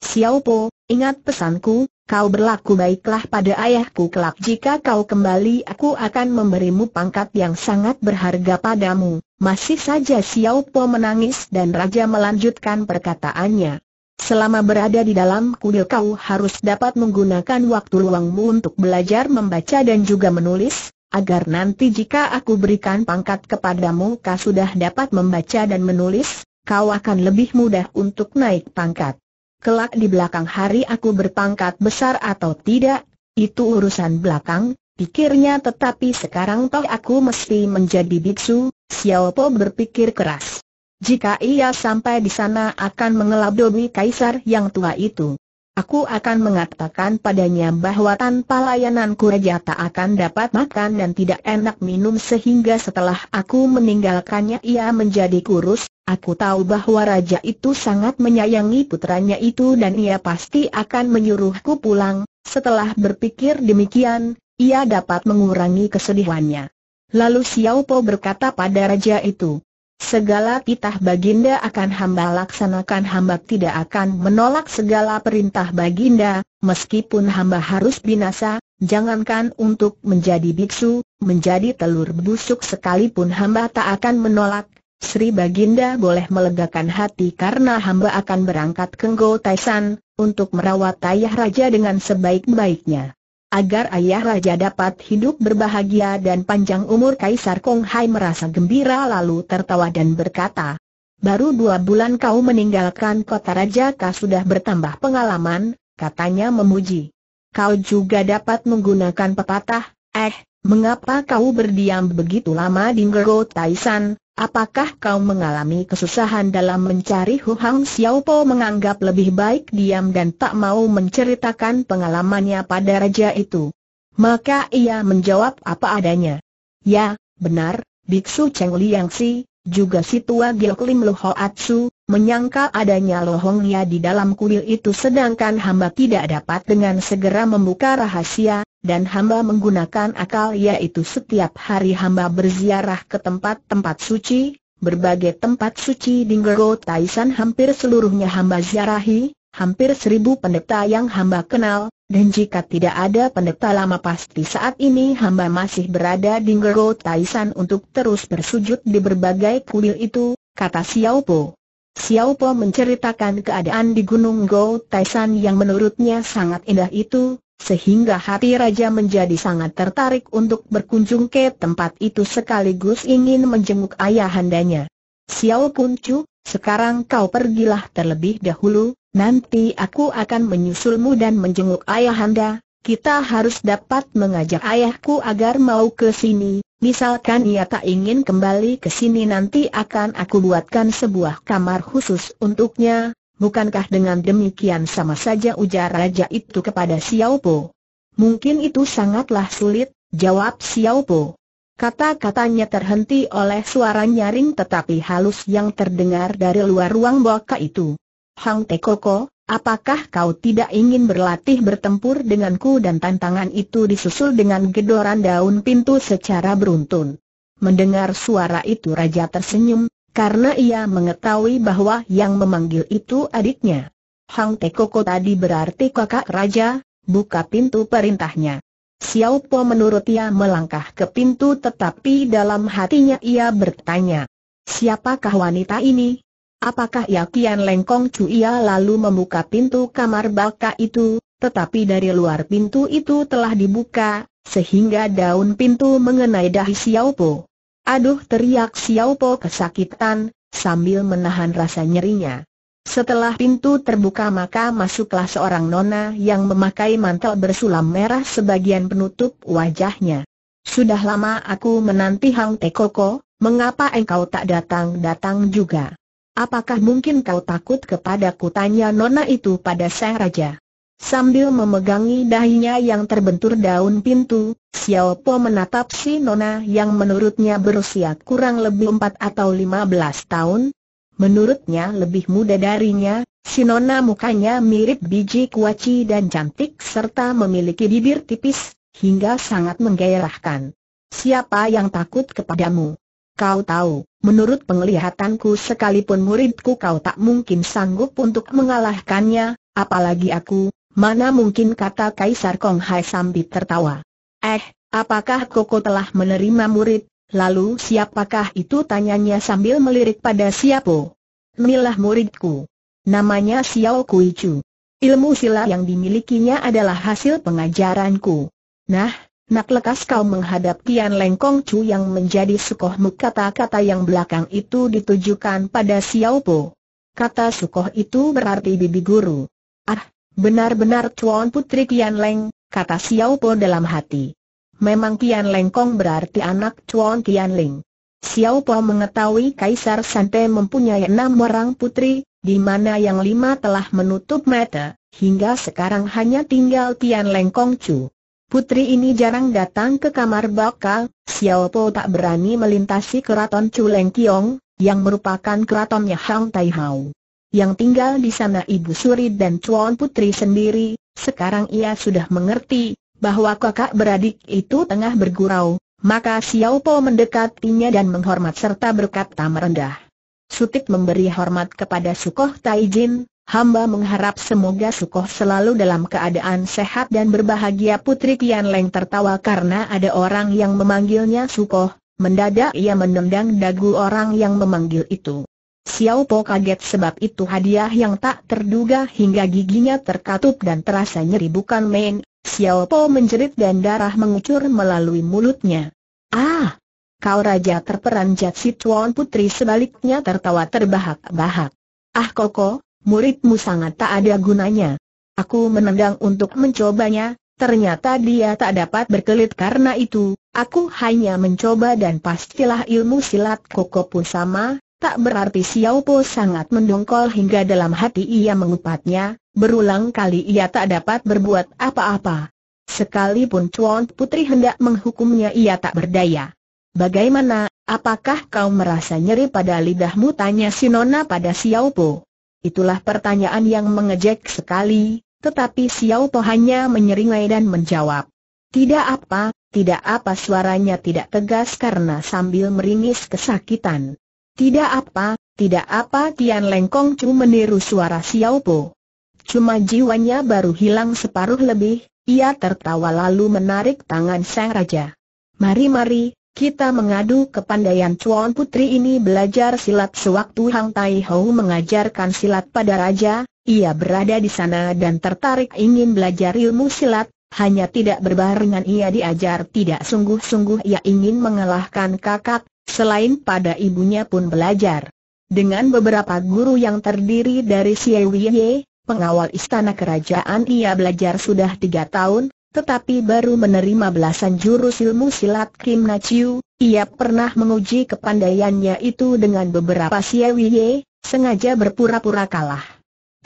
Xiao Po, ingat pesanku, kau berlaku baiklah pada ayahku kelak jika kau kembali aku akan memberimu pangkat yang sangat berharga padamu. Masih saja Xiao Po menangis dan Raja melanjutkan perkataannya. Selama berada di dalam kuil kau harus dapat menggunakan waktu luangmu untuk belajar membaca dan juga menulis, agar nanti jika aku berikan pangkat kepadamu kau sudah dapat membaca dan menulis, kau akan lebih mudah untuk naik pangkat. Kelak di belakang hari aku berpangkat besar atau tidak, itu urusan belakang, pikirnya tetapi sekarang toh aku mesti menjadi biksu, Xiao Po berpikir keras. Jika ia sampai di sana akan mengelabui kaisar yang tua itu. Aku akan mengatakan padanya bahwa tanpa layananku raja tak akan dapat makan dan tidak enak minum sehingga setelah aku meninggalkannya ia menjadi kurus, Aku tahu bahwa raja itu sangat menyayangi putranya itu dan ia pasti akan menyuruhku pulang. Setelah berpikir demikian, ia dapat mengurangi kesedihannya. Lalu Xiao Po berkata pada raja itu, Segala titah baginda akan hamba laksanakan hamba tidak akan menolak segala perintah baginda, meskipun hamba harus binasa, jangankan untuk menjadi biksu, menjadi telur busuk sekalipun hamba tak akan menolak. Sri Baginda boleh melegakan hati karena hamba akan berangkat ke Ngo Taisan, untuk merawat ayah raja dengan sebaik-baiknya agar ayah raja dapat hidup berbahagia dan panjang umur Kaisar Kong Hai merasa gembira lalu tertawa dan berkata, Baru dua bulan kau meninggalkan kota raja kau sudah bertambah pengalaman, katanya memuji. Kau juga dapat menggunakan pepatah, eh, mengapa kau berdiam begitu lama di Ngero Taisan, Apakah kau mengalami kesusahan dalam mencari Hu Hang Xiaopo menganggap lebih baik diam dan tak mau menceritakan pengalamannya pada raja itu? Maka ia menjawab apa adanya. Ya, benar, Biksu Cheng Liang Si, juga si tua Gil Klim Atsu, menyangka adanya lohongnya di dalam kuil itu sedangkan hamba tidak dapat dengan segera membuka rahasia, dan hamba menggunakan akal yaitu setiap hari hamba berziarah ke tempat-tempat suci, berbagai tempat suci di Ngero Taisan hampir seluruhnya hamba ziarahi, hampir seribu pendeta yang hamba kenal, dan jika tidak ada pendeta lama pasti saat ini hamba masih berada di Ngero Taisan untuk terus bersujud di berbagai kuil itu, kata Xiao Po. Xiao Po menceritakan keadaan di Gunung Go Taisan yang menurutnya sangat indah itu, sehingga hati raja menjadi sangat tertarik untuk berkunjung ke tempat itu sekaligus ingin menjenguk ayahandanya. Xiao Puncu, sekarang kau pergilah terlebih dahulu, nanti aku akan menyusulmu dan menjenguk ayahanda, kita harus dapat mengajak ayahku agar mau ke sini, misalkan ia tak ingin kembali ke sini nanti akan aku buatkan sebuah kamar khusus untuknya, bukankah dengan demikian sama saja ujar raja itu kepada Xiao Po? Mungkin itu sangatlah sulit, jawab Xiao Po. Kata-katanya terhenti oleh suara nyaring tetapi halus yang terdengar dari luar ruang boka itu. Hang Te Koko, apakah kau tidak ingin berlatih bertempur denganku dan tantangan itu disusul dengan gedoran daun pintu secara beruntun? Mendengar suara itu raja tersenyum, karena ia mengetahui bahwa yang memanggil itu adiknya. Hang Tekoko tadi berarti kakak raja, buka pintu perintahnya. Xiao Po menurut ia melangkah ke pintu tetapi dalam hatinya ia bertanya, siapakah wanita ini? Apakah ia Kian Lengkong Cu ia lalu membuka pintu kamar baka itu, tetapi dari luar pintu itu telah dibuka, sehingga daun pintu mengenai dahi Xiao Po. Aduh teriak Xiao Po kesakitan, sambil menahan rasa nyerinya. Setelah pintu terbuka maka masuklah seorang nona yang memakai mantel bersulam merah sebagian penutup wajahnya. Sudah lama aku menanti Hang Koko. mengapa engkau tak datang-datang juga? Apakah mungkin kau takut kepadaku tanya nona itu pada sang raja? Sambil memegangi dahinya yang terbentur daun pintu, Xiao Po menatap si Nona yang menurutnya berusia kurang lebih 4 atau 15 tahun. Menurutnya lebih muda darinya, si Nona mukanya mirip biji kuaci dan cantik serta memiliki bibir tipis, hingga sangat menggairahkan. Siapa yang takut kepadamu? Kau tahu, menurut penglihatanku sekalipun muridku kau tak mungkin sanggup untuk mengalahkannya, apalagi aku, Mana mungkin kata Kaisar Kong Hai sambil tertawa. Eh, apakah Koko telah menerima murid? Lalu siapakah itu tanyanya sambil melirik pada Siapo? Milah muridku. Namanya Xiao Kui Chu. Ilmu sila yang dimilikinya adalah hasil pengajaranku. Nah, Nak lekas kau menghadap Tian Leng Kong Chu yang menjadi sukohmu kata-kata yang belakang itu ditujukan pada Xiao Po. Kata sukoh itu berarti bibi guru. Ah, Benar-benar cuan Putri Kian Leng, kata Xiao Po dalam hati. Memang Kian Leng Kong berarti anak cuan Kian Leng. Xiao Po mengetahui Kaisar Sante mempunyai enam orang putri, di mana yang lima telah menutup mata, hingga sekarang hanya tinggal Kian Leng Kong Chu. Putri ini jarang datang ke kamar bakal, Xiao Po tak berani melintasi keraton Chu Leng Kiong, yang merupakan keratonnya Hang Tai Hao yang tinggal di sana Ibu Suri dan cuan Putri sendiri, sekarang ia sudah mengerti bahwa kakak beradik itu tengah bergurau, maka Xiao Po mendekatinya dan menghormat serta berkata merendah. Sutik memberi hormat kepada Sukoh Taijin, hamba mengharap semoga Sukoh selalu dalam keadaan sehat dan berbahagia Putri Tian Leng tertawa karena ada orang yang memanggilnya Sukoh, mendadak ia menendang dagu orang yang memanggil itu. Xiao Po kaget sebab itu hadiah yang tak terduga hingga giginya terkatup dan terasa nyeri bukan main. Xiao Po menjerit dan darah mengucur melalui mulutnya. Ah! Kau raja terperanjat si Tuan Putri sebaliknya tertawa terbahak-bahak. Ah Koko, muridmu sangat tak ada gunanya. Aku menendang untuk mencobanya, ternyata dia tak dapat berkelit karena itu, aku hanya mencoba dan pastilah ilmu silat Koko pun sama, Tak berarti Xiao Po sangat mendongkol hingga dalam hati ia mengupatnya, berulang kali ia tak dapat berbuat apa-apa. Sekalipun Chuan Putri hendak menghukumnya ia tak berdaya. Bagaimana, apakah kau merasa nyeri pada lidahmu? Tanya Sinona pada Xiao Po. Itulah pertanyaan yang mengejek sekali, tetapi Xiao Po hanya menyeringai dan menjawab. Tidak apa, tidak apa suaranya tidak tegas karena sambil meringis kesakitan. Tidak apa, tidak apa Tian Lengkong Chu meniru suara Xiao Po. Cuma jiwanya baru hilang separuh lebih, ia tertawa lalu menarik tangan sang raja. Mari-mari, kita mengadu kepandaian Chuan Putri ini belajar silat sewaktu Hang Tai Hou mengajarkan silat pada raja, ia berada di sana dan tertarik ingin belajar ilmu silat, hanya tidak berbarengan ia diajar tidak sungguh-sungguh ia ingin mengalahkan kakak, Selain pada ibunya pun belajar. Dengan beberapa guru yang terdiri dari Siewiye, pengawal istana kerajaan ia belajar sudah tiga tahun, tetapi baru menerima belasan jurus ilmu silat Kim Naciu, ia pernah menguji kepandaiannya itu dengan beberapa Siewiye, sengaja berpura-pura kalah.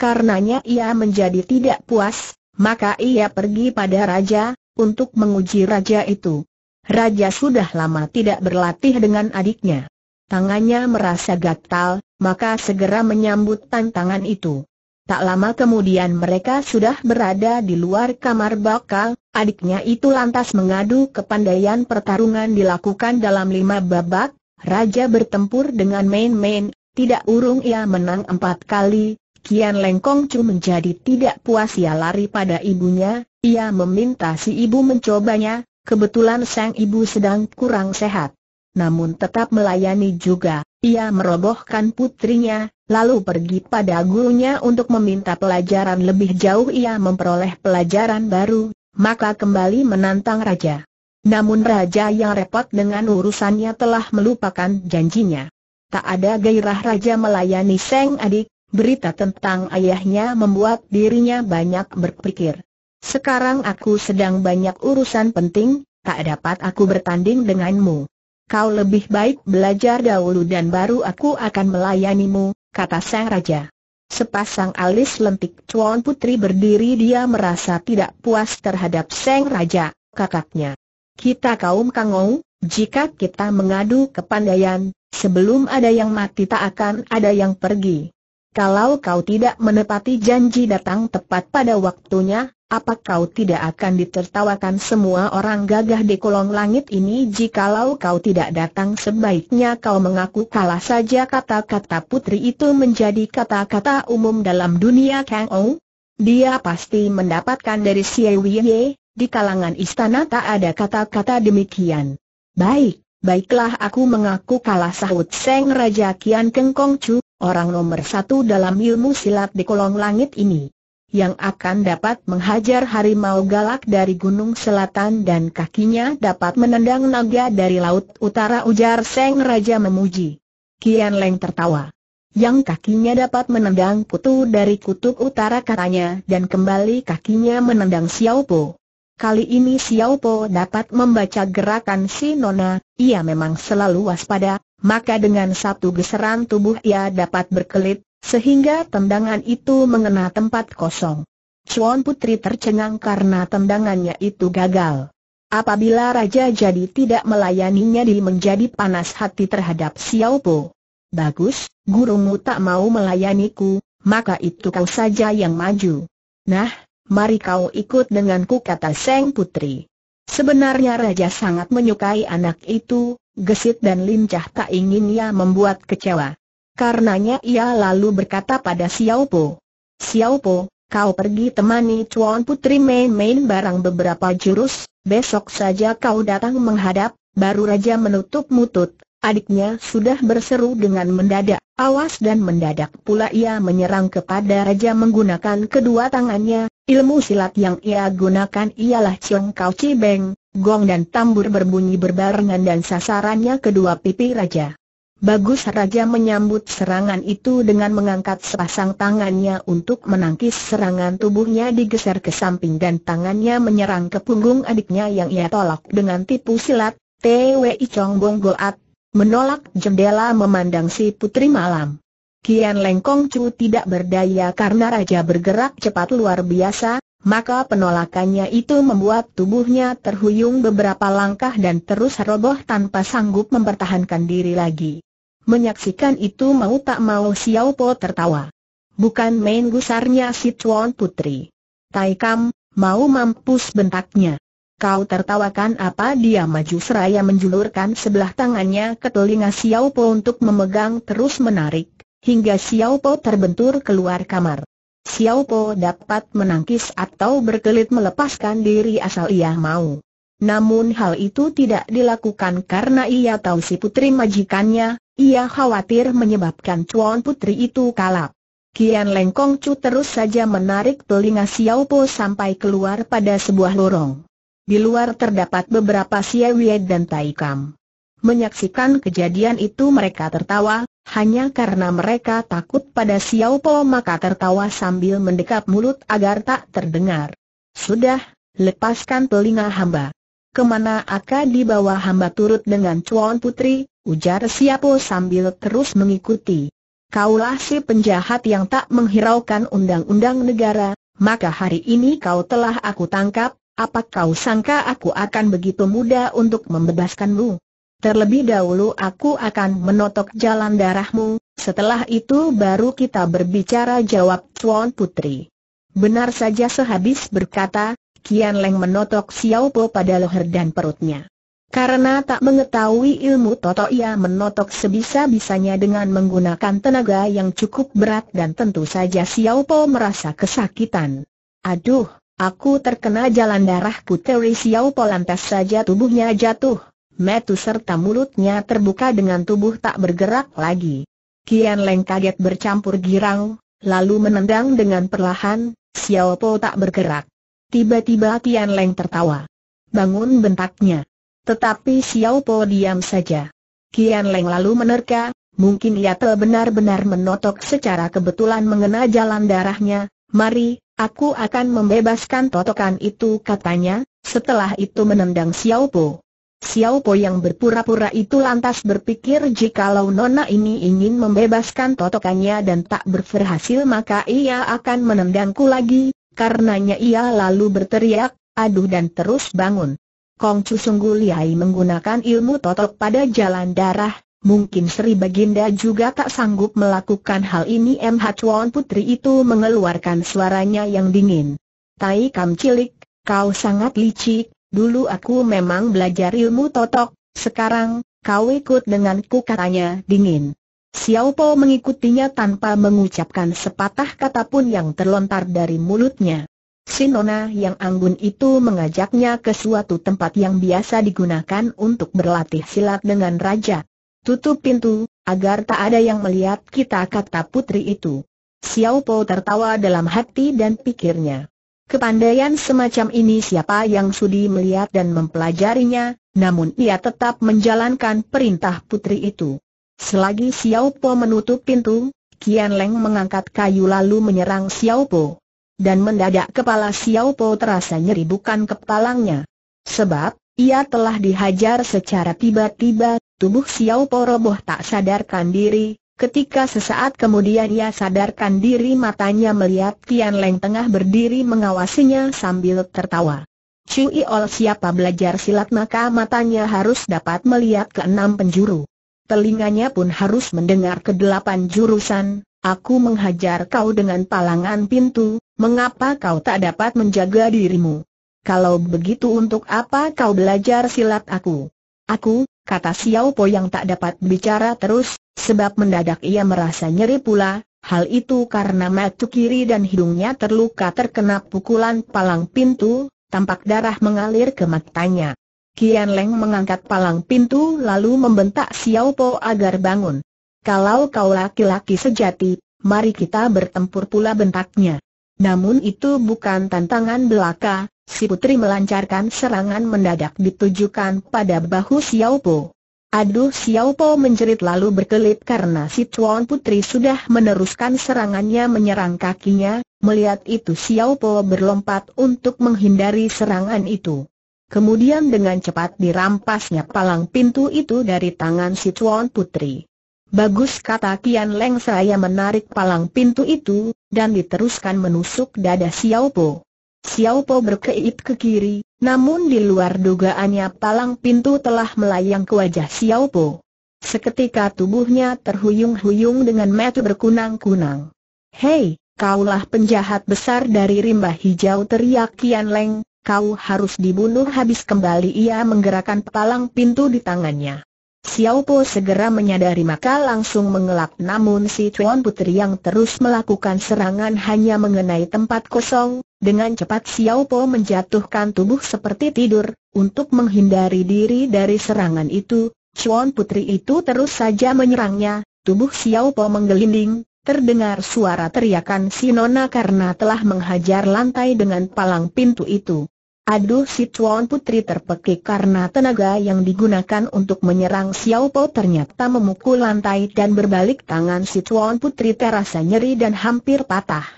Karenanya ia menjadi tidak puas, maka ia pergi pada raja, untuk menguji raja itu. Raja sudah lama tidak berlatih dengan adiknya. Tangannya merasa gatal, maka segera menyambut tantangan itu. Tak lama kemudian mereka sudah berada di luar kamar bakal, adiknya itu lantas mengadu kepandaian pertarungan dilakukan dalam lima babak, Raja bertempur dengan main-main, tidak urung ia menang empat kali, Kian Lengkong Chu menjadi tidak puas ia lari pada ibunya, ia meminta si ibu mencobanya, Kebetulan sang ibu sedang kurang sehat. Namun tetap melayani juga, ia merobohkan putrinya, lalu pergi pada gurunya untuk meminta pelajaran lebih jauh ia memperoleh pelajaran baru, maka kembali menantang raja. Namun raja yang repot dengan urusannya telah melupakan janjinya. Tak ada gairah raja melayani sang adik, berita tentang ayahnya membuat dirinya banyak berpikir. Sekarang aku sedang banyak urusan penting, tak dapat aku bertanding denganmu. Kau lebih baik belajar dahulu dan baru aku akan melayanimu, kata sang raja. Sepasang alis lentik Cuan Putri berdiri dia merasa tidak puas terhadap sang raja, kakaknya. Kita kaum Kangou, jika kita mengadu kepandaian, sebelum ada yang mati tak akan ada yang pergi. Kalau kau tidak menepati janji datang tepat pada waktunya, apa kau tidak akan ditertawakan semua orang gagah di kolong langit ini jikalau kau tidak datang sebaiknya kau mengaku kalah saja kata-kata putri itu menjadi kata-kata umum dalam dunia Kang O. Dia pasti mendapatkan dari Xie Wei di kalangan istana tak ada kata-kata demikian. Baik, baiklah aku mengaku kalah sahut Seng Raja Kian Kengkong Chu orang nomor satu dalam ilmu silat di kolong langit ini. Yang akan dapat menghajar harimau galak dari gunung selatan dan kakinya dapat menendang naga dari laut utara ujar Seng Raja memuji. Kian Leng tertawa. Yang kakinya dapat menendang kutu dari kutub utara katanya dan kembali kakinya menendang Xiao Po. Kali ini Xiao Po dapat membaca gerakan si Nona, ia memang selalu waspada, maka dengan satu geseran tubuh ia dapat berkelit, sehingga tendangan itu mengena tempat kosong. Chuan Putri tercengang karena tendangannya itu gagal. Apabila Raja jadi tidak melayaninya di menjadi panas hati terhadap Xiao Po. Bagus, gurumu tak mau melayaniku, maka itu kau saja yang maju. Nah, mari kau ikut denganku kata Seng Putri. Sebenarnya Raja sangat menyukai anak itu, Gesit dan lincah tak ingin ia membuat kecewa. Karenanya ia lalu berkata pada Xiao Po. Xiao Po, kau pergi temani Chuan Putri main-main barang beberapa jurus, besok saja kau datang menghadap, baru Raja menutup mutut. Adiknya sudah berseru dengan mendadak, awas dan mendadak pula ia menyerang kepada Raja menggunakan kedua tangannya, Ilmu silat yang ia gunakan ialah Ciong Kau Cibeng, gong dan tambur berbunyi berbarengan dan sasarannya kedua pipi raja. Bagus Raja menyambut serangan itu dengan mengangkat sepasang tangannya untuk menangkis serangan tubuhnya digeser ke samping dan tangannya menyerang ke punggung adiknya yang ia tolak dengan tipu silat, TWI Chong Bong Goat, menolak jendela memandang si putri malam. Kian Lengkong Chu tidak berdaya karena raja bergerak cepat luar biasa, maka penolakannya itu membuat tubuhnya terhuyung beberapa langkah dan terus roboh tanpa sanggup mempertahankan diri lagi. Menyaksikan itu mau tak mau Xiao Po tertawa. Bukan main gusarnya si Chuan Putri. Tai Kam, mau mampus bentaknya. Kau tertawakan apa dia maju seraya menjulurkan sebelah tangannya ke telinga Xiao Po untuk memegang terus menarik hingga Xiao Po terbentur keluar kamar. Xiao Po dapat menangkis atau berkelit melepaskan diri asal ia mau. Namun hal itu tidak dilakukan karena ia tahu si putri majikannya, ia khawatir menyebabkan cuan putri itu kalap. Kian Lengkong Chu terus saja menarik telinga Xiao Po sampai keluar pada sebuah lorong. Di luar terdapat beberapa Xie Wei dan Taikam. Menyaksikan kejadian itu mereka tertawa, hanya karena mereka takut pada Xiao Po maka tertawa sambil mendekap mulut agar tak terdengar. Sudah, lepaskan telinga hamba. Kemana akan dibawa hamba turut dengan Cuan Putri, ujar Po sambil terus mengikuti. Kaulah si penjahat yang tak menghiraukan undang-undang negara, maka hari ini kau telah aku tangkap, apa kau sangka aku akan begitu mudah untuk membebaskanmu? Terlebih dahulu aku akan menotok jalan darahmu, setelah itu baru kita berbicara jawab Chuan Putri. Benar saja sehabis berkata, Kian Leng menotok Xiao Po pada leher dan perutnya. Karena tak mengetahui ilmu Toto ia menotok sebisa-bisanya dengan menggunakan tenaga yang cukup berat dan tentu saja Xiao Po merasa kesakitan. Aduh, aku terkena jalan darah puteri Xiao Po lantas saja tubuhnya jatuh, metu serta mulutnya terbuka dengan tubuh tak bergerak lagi. Kian Leng kaget bercampur girang, lalu menendang dengan perlahan, Xiao Po tak bergerak. Tiba-tiba Kian Leng tertawa. Bangun bentaknya. Tetapi Xiao Po diam saja. Kian Leng lalu menerka, mungkin ia telah benar-benar menotok secara kebetulan mengena jalan darahnya, mari, aku akan membebaskan totokan itu katanya, setelah itu menendang Xiao Po. Xiao Po yang berpura-pura itu lantas berpikir jikalau Nona ini ingin membebaskan totokannya dan tak berhasil maka ia akan menendangku lagi, karenanya ia lalu berteriak, aduh dan terus bangun. Kong Chu sungguh lihai menggunakan ilmu totok pada jalan darah, mungkin Sri Baginda juga tak sanggup melakukan hal ini M. Chuan putri itu mengeluarkan suaranya yang dingin. Tai kam cilik, kau sangat licik, Dulu aku memang belajar ilmu totok, sekarang, kau ikut denganku katanya dingin. Xiao Po mengikutinya tanpa mengucapkan sepatah kata pun yang terlontar dari mulutnya. Sinona yang anggun itu mengajaknya ke suatu tempat yang biasa digunakan untuk berlatih silat dengan raja. Tutup pintu, agar tak ada yang melihat kita kata putri itu. Xiao Po tertawa dalam hati dan pikirnya. Kepandaian semacam ini siapa yang sudi melihat dan mempelajarinya, namun ia tetap menjalankan perintah putri itu. Selagi Xiao Po menutup pintu, Kian Leng mengangkat kayu lalu menyerang Xiao Po. Dan mendadak kepala Xiao Po terasa nyeri bukan kepalangnya. Sebab, ia telah dihajar secara tiba-tiba, tubuh Xiao Po roboh tak sadarkan diri, Ketika sesaat kemudian ia sadarkan diri matanya melihat Tian Leng tengah berdiri mengawasinya sambil tertawa. Cui Iol siapa belajar silat maka matanya harus dapat melihat ke enam penjuru. Telinganya pun harus mendengar ke delapan jurusan, aku menghajar kau dengan palangan pintu, mengapa kau tak dapat menjaga dirimu? Kalau begitu untuk apa kau belajar silat aku? Aku, kata Xiao Po yang tak dapat bicara terus, sebab mendadak ia merasa nyeri pula, hal itu karena mata kiri dan hidungnya terluka terkena pukulan palang pintu, tampak darah mengalir ke matanya. Kian Leng mengangkat palang pintu lalu membentak Xiao Po agar bangun. Kalau kau laki-laki sejati, mari kita bertempur pula bentaknya. Namun itu bukan tantangan belaka, si putri melancarkan serangan mendadak ditujukan pada bahu Xiao Po. Aduh Xiao Po menjerit lalu berkelit karena si Chuan Putri sudah meneruskan serangannya menyerang kakinya, melihat itu Xiao Po berlompat untuk menghindari serangan itu. Kemudian dengan cepat dirampasnya palang pintu itu dari tangan si Chuan Putri. Bagus kata Kian Leng saya menarik palang pintu itu, dan diteruskan menusuk dada Xiao Po. Xiao Po berkeit ke kiri, namun di luar dugaannya palang pintu telah melayang ke wajah Xiao Po. Seketika tubuhnya terhuyung-huyung dengan metu berkunang-kunang. Hei, kaulah penjahat besar dari rimba hijau teriak Kian Leng, kau harus dibunuh habis kembali ia menggerakkan palang pintu di tangannya. Xiao Po segera menyadari maka langsung mengelak namun si Tuan Putri yang terus melakukan serangan hanya mengenai tempat kosong, dengan cepat Xiao Po menjatuhkan tubuh seperti tidur, untuk menghindari diri dari serangan itu, Chuan Putri itu terus saja menyerangnya, tubuh Xiao Po menggelinding, terdengar suara teriakan si Nona karena telah menghajar lantai dengan palang pintu itu. Aduh si Tuan Putri terpekik karena tenaga yang digunakan untuk menyerang Xiao Po ternyata memukul lantai dan berbalik tangan si Tuan Putri terasa nyeri dan hampir patah.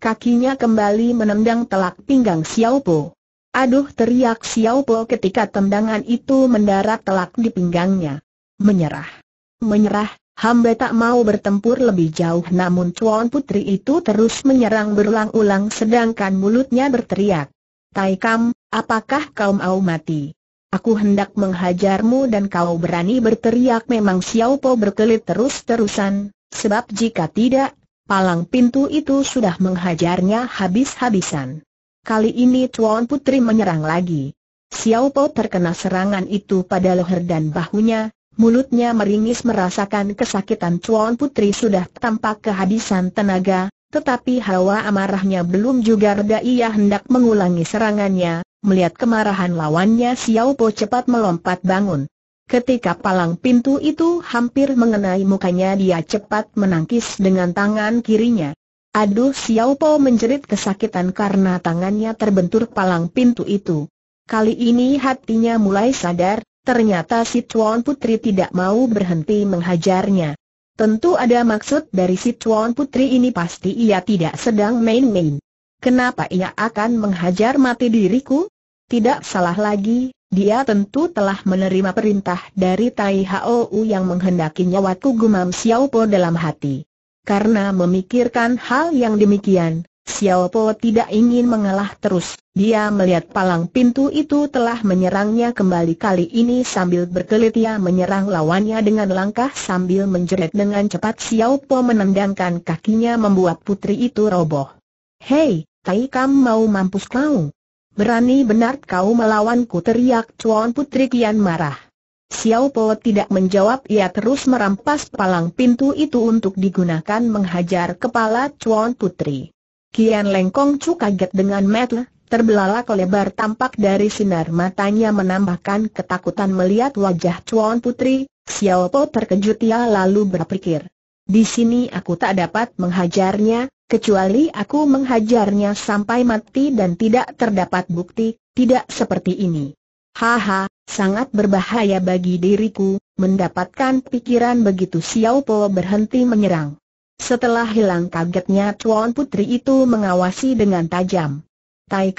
Kakinya kembali menendang telak pinggang Xiao Po. Aduh teriak Xiao Po ketika tendangan itu mendarat telak di pinggangnya. Menyerah. Menyerah, hamba tak mau bertempur lebih jauh namun Tuan Putri itu terus menyerang berulang-ulang sedangkan mulutnya berteriak. Tai Kam, apakah kau mau mati? Aku hendak menghajarmu dan kau berani berteriak memang Xiao Po berkelit terus-terusan, sebab jika tidak, palang pintu itu sudah menghajarnya habis-habisan. Kali ini Tuan Putri menyerang lagi. Xiao Po terkena serangan itu pada leher dan bahunya, mulutnya meringis merasakan kesakitan Tuan Putri sudah tampak kehabisan tenaga, tetapi hawa amarahnya belum juga reda ia hendak mengulangi serangannya, melihat kemarahan lawannya Xiao Po cepat melompat bangun. Ketika palang pintu itu hampir mengenai mukanya dia cepat menangkis dengan tangan kirinya. Aduh Xiao Po menjerit kesakitan karena tangannya terbentur palang pintu itu. Kali ini hatinya mulai sadar, ternyata si Tuan Putri tidak mau berhenti menghajarnya. Tentu ada maksud dari si Tuan Putri ini pasti ia tidak sedang main-main. Kenapa ia akan menghajar mati diriku? Tidak salah lagi, dia tentu telah menerima perintah dari Tai Hou yang menghendaki nyawaku gumam Xiao Po dalam hati. Karena memikirkan hal yang demikian, Xiao ya Po tidak ingin mengalah terus. Dia melihat palang pintu itu telah menyerangnya kembali kali ini sambil berkelit ia menyerang lawannya dengan langkah sambil menjerit dengan cepat Xiao Po menendangkan kakinya membuat putri itu roboh. Hei, Tai Kam mau mampus kau. Berani benar kau melawanku teriak Cuan Putri kian marah. Xiao Po tidak menjawab ia terus merampas palang pintu itu untuk digunakan menghajar kepala Cuan Putri. Kian Lengkong Cu kaget dengan metel, terbelalak lebar tampak dari sinar matanya menambahkan ketakutan melihat wajah Chuan Putri, Xiao Po terkejut ia lalu berpikir. Di sini aku tak dapat menghajarnya, kecuali aku menghajarnya sampai mati dan tidak terdapat bukti, tidak seperti ini. Haha, sangat berbahaya bagi diriku, mendapatkan pikiran begitu Xiao Po berhenti menyerang. Setelah hilang kagetnya Tuan Putri itu mengawasi dengan tajam. Tai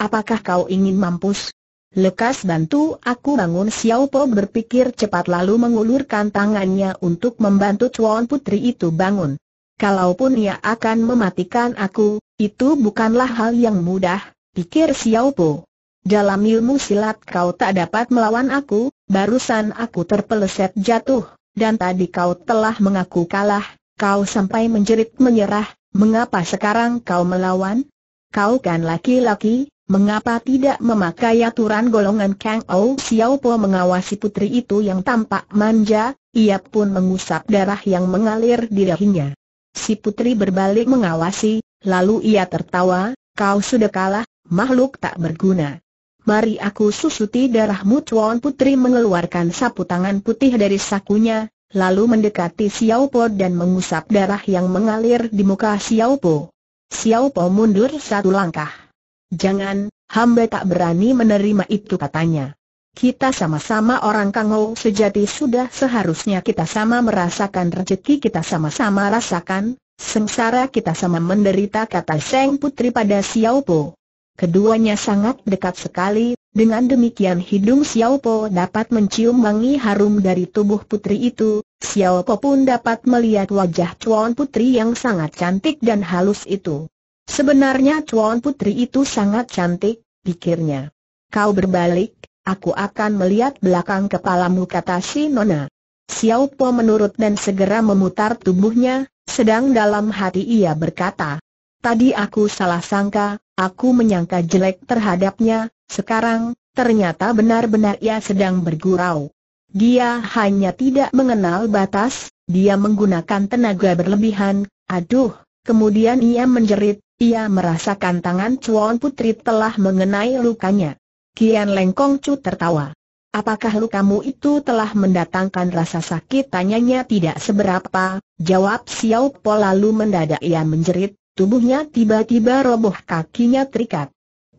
apakah kau ingin mampus? Lekas bantu aku bangun Xiao Po berpikir cepat lalu mengulurkan tangannya untuk membantu Tuan Putri itu bangun. Kalaupun ia akan mematikan aku, itu bukanlah hal yang mudah, pikir Xiao Po. Dalam ilmu silat kau tak dapat melawan aku, barusan aku terpeleset jatuh, dan tadi kau telah mengaku kalah, Kau sampai menjerit menyerah, mengapa sekarang kau melawan? Kau kan laki-laki, mengapa tidak memakai aturan golongan Kang Ou Xiao Po mengawasi putri itu yang tampak manja, ia pun mengusap darah yang mengalir di dahinya. Si putri berbalik mengawasi, lalu ia tertawa, kau sudah kalah, makhluk tak berguna. Mari aku susuti darahmu Chuan Putri mengeluarkan sapu tangan putih dari sakunya, lalu mendekati Xiao Po dan mengusap darah yang mengalir di muka Xiao Po. Xiao Po mundur satu langkah. Jangan, hamba tak berani menerima itu katanya. Kita sama-sama orang kangau sejati sudah seharusnya kita sama merasakan rezeki kita sama-sama rasakan, sengsara kita sama menderita kata Seng Putri pada Xiao Po. Keduanya sangat dekat sekali, dengan demikian hidung Xiao Po dapat mencium wangi harum dari tubuh putri itu, Xiao Po pun dapat melihat wajah Chuan Putri yang sangat cantik dan halus itu. Sebenarnya Chuan Putri itu sangat cantik, pikirnya. Kau berbalik, aku akan melihat belakang kepalamu kata si Nona. Xiao Po menurut dan segera memutar tubuhnya, sedang dalam hati ia berkata. Tadi aku salah sangka, aku menyangka jelek terhadapnya, sekarang, ternyata benar-benar ia sedang bergurau. Dia hanya tidak mengenal batas, dia menggunakan tenaga berlebihan, aduh, kemudian ia menjerit, ia merasakan tangan Cuan Putri telah mengenai lukanya. Kian Lengkong Chu tertawa. Apakah lukamu itu telah mendatangkan rasa sakit? Tanyanya tidak seberapa, jawab Xiao Po lalu mendadak ia menjerit, tubuhnya tiba-tiba roboh kakinya terikat.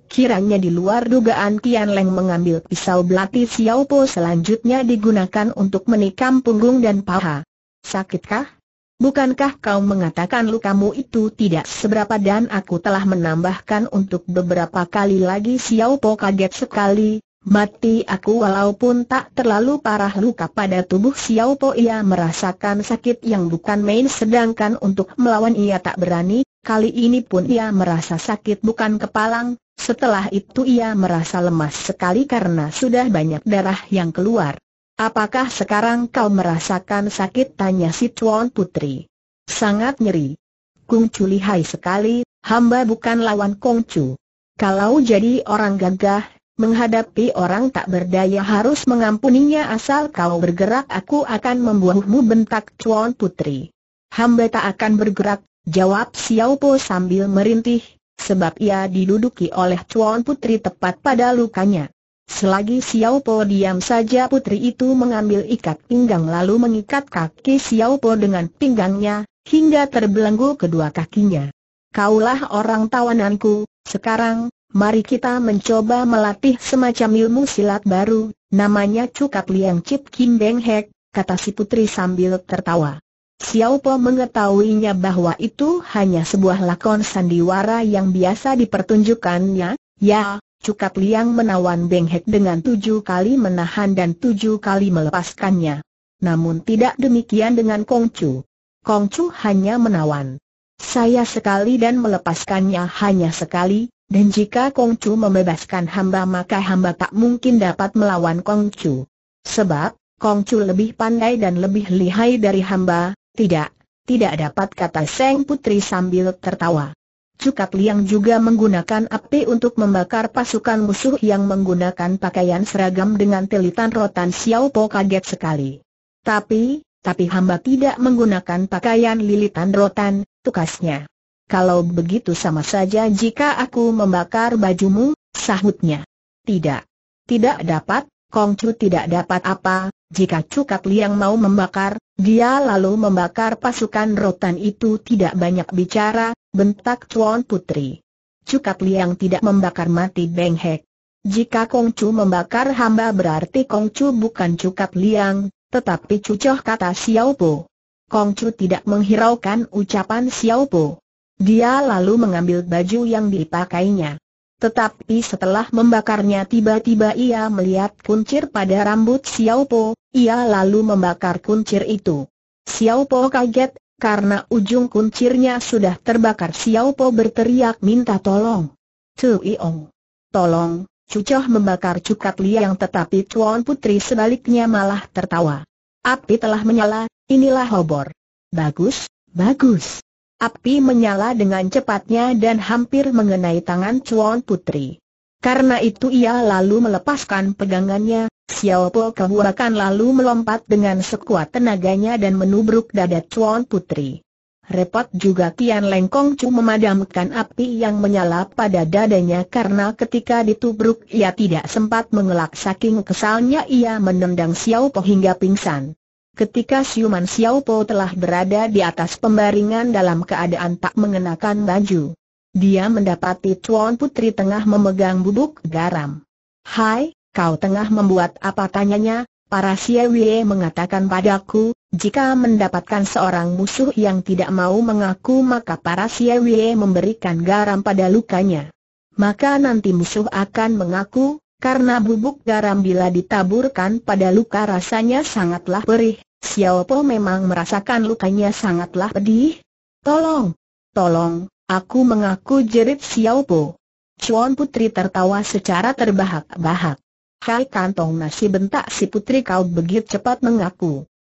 Kiranya di luar dugaan Kian Leng mengambil pisau belati Xiao Po selanjutnya digunakan untuk menikam punggung dan paha. Sakitkah? Bukankah kau mengatakan lukamu itu tidak seberapa dan aku telah menambahkan untuk beberapa kali lagi Xiao Po kaget sekali, Mati aku walaupun tak terlalu parah luka pada tubuh Xiao Po ia merasakan sakit yang bukan main sedangkan untuk melawan ia tak berani, kali ini pun ia merasa sakit bukan kepalang, setelah itu ia merasa lemas sekali karena sudah banyak darah yang keluar. Apakah sekarang kau merasakan sakit tanya si Tuan Putri? Sangat nyeri. Kung Chu lihai sekali, hamba bukan lawan Kong Chu. Kalau jadi orang gagah, Menghadapi orang tak berdaya harus mengampuninya asal kau bergerak aku akan membuahmu bentak cuan Putri. Hamba tak akan bergerak, jawab Xiao Po sambil merintih, sebab ia diduduki oleh cuan Putri tepat pada lukanya. Selagi Xiao Po diam saja putri itu mengambil ikat pinggang lalu mengikat kaki Xiao Po dengan pinggangnya, hingga terbelenggu kedua kakinya. Kaulah orang tawananku, sekarang, Mari kita mencoba melatih semacam ilmu silat baru, namanya Cukap Liang Cip Kim Beng Hek, kata si putri sambil tertawa. Xiao Po mengetahuinya bahwa itu hanya sebuah lakon sandiwara yang biasa dipertunjukkannya, ya, ya Cukap Liang menawan Beng Hek dengan tujuh kali menahan dan tujuh kali melepaskannya. Namun tidak demikian dengan Kong Chu. Kong Chu hanya menawan. Saya sekali dan melepaskannya hanya sekali, dan jika Kong Chu membebaskan hamba maka hamba tak mungkin dapat melawan Kong Chu. Sebab, Kong Chu lebih pandai dan lebih lihai dari hamba, tidak, tidak dapat kata Seng Putri sambil tertawa. Cukat Liang juga menggunakan api untuk membakar pasukan musuh yang menggunakan pakaian seragam dengan telitan rotan Xiao Po kaget sekali. Tapi, tapi hamba tidak menggunakan pakaian lilitan rotan, tukasnya. Kalau begitu sama saja jika aku membakar bajumu, sahutnya. Tidak. Tidak dapat, Kongcu tidak dapat apa, jika Cukat Liang mau membakar, dia lalu membakar pasukan rotan itu tidak banyak bicara, bentak Chuan Putri. Cukat Liang tidak membakar mati Beng Hek. Jika Kongcu membakar hamba berarti Kongcu bukan Cukat Liang, tetapi cucoh kata Xiao Po. Kongcu tidak menghiraukan ucapan Xiao Po. Dia lalu mengambil baju yang dipakainya. Tetapi setelah membakarnya tiba-tiba ia melihat kuncir pada rambut Xiao Po, ia lalu membakar kuncir itu. Xiao Po kaget, karena ujung kuncirnya sudah terbakar Xiao Po berteriak minta tolong. Cui Ong, tolong, Cucoh membakar cukat liang tetapi Cuan Putri sebaliknya malah tertawa. Api telah menyala, inilah obor. Bagus, bagus. Api menyala dengan cepatnya dan hampir mengenai tangan Chuan Putri. Karena itu ia lalu melepaskan pegangannya, Xiao Po kebuakan lalu melompat dengan sekuat tenaganya dan menubruk dada Chuan Putri. Repot juga Tian Lengkong Chu memadamkan api yang menyala pada dadanya karena ketika ditubruk ia tidak sempat mengelak saking kesalnya ia menendang Xiao Po hingga pingsan. Ketika siuman Xiaopo telah berada di atas pembaringan dalam keadaan tak mengenakan baju. Dia mendapati Tuan Putri tengah memegang bubuk garam. Hai, kau tengah membuat apa tanyanya? Para Siewie mengatakan padaku, jika mendapatkan seorang musuh yang tidak mau mengaku maka para Siewie memberikan garam pada lukanya. Maka nanti musuh akan mengaku, karena bubuk garam bila ditaburkan pada luka rasanya sangatlah perih, Xiao Po memang merasakan lukanya sangatlah pedih. Tolong, tolong, aku mengaku jerit Xiao Po. Chuan Putri tertawa secara terbahak-bahak. Hai kantong nasi bentak si putri kau begitu cepat mengaku.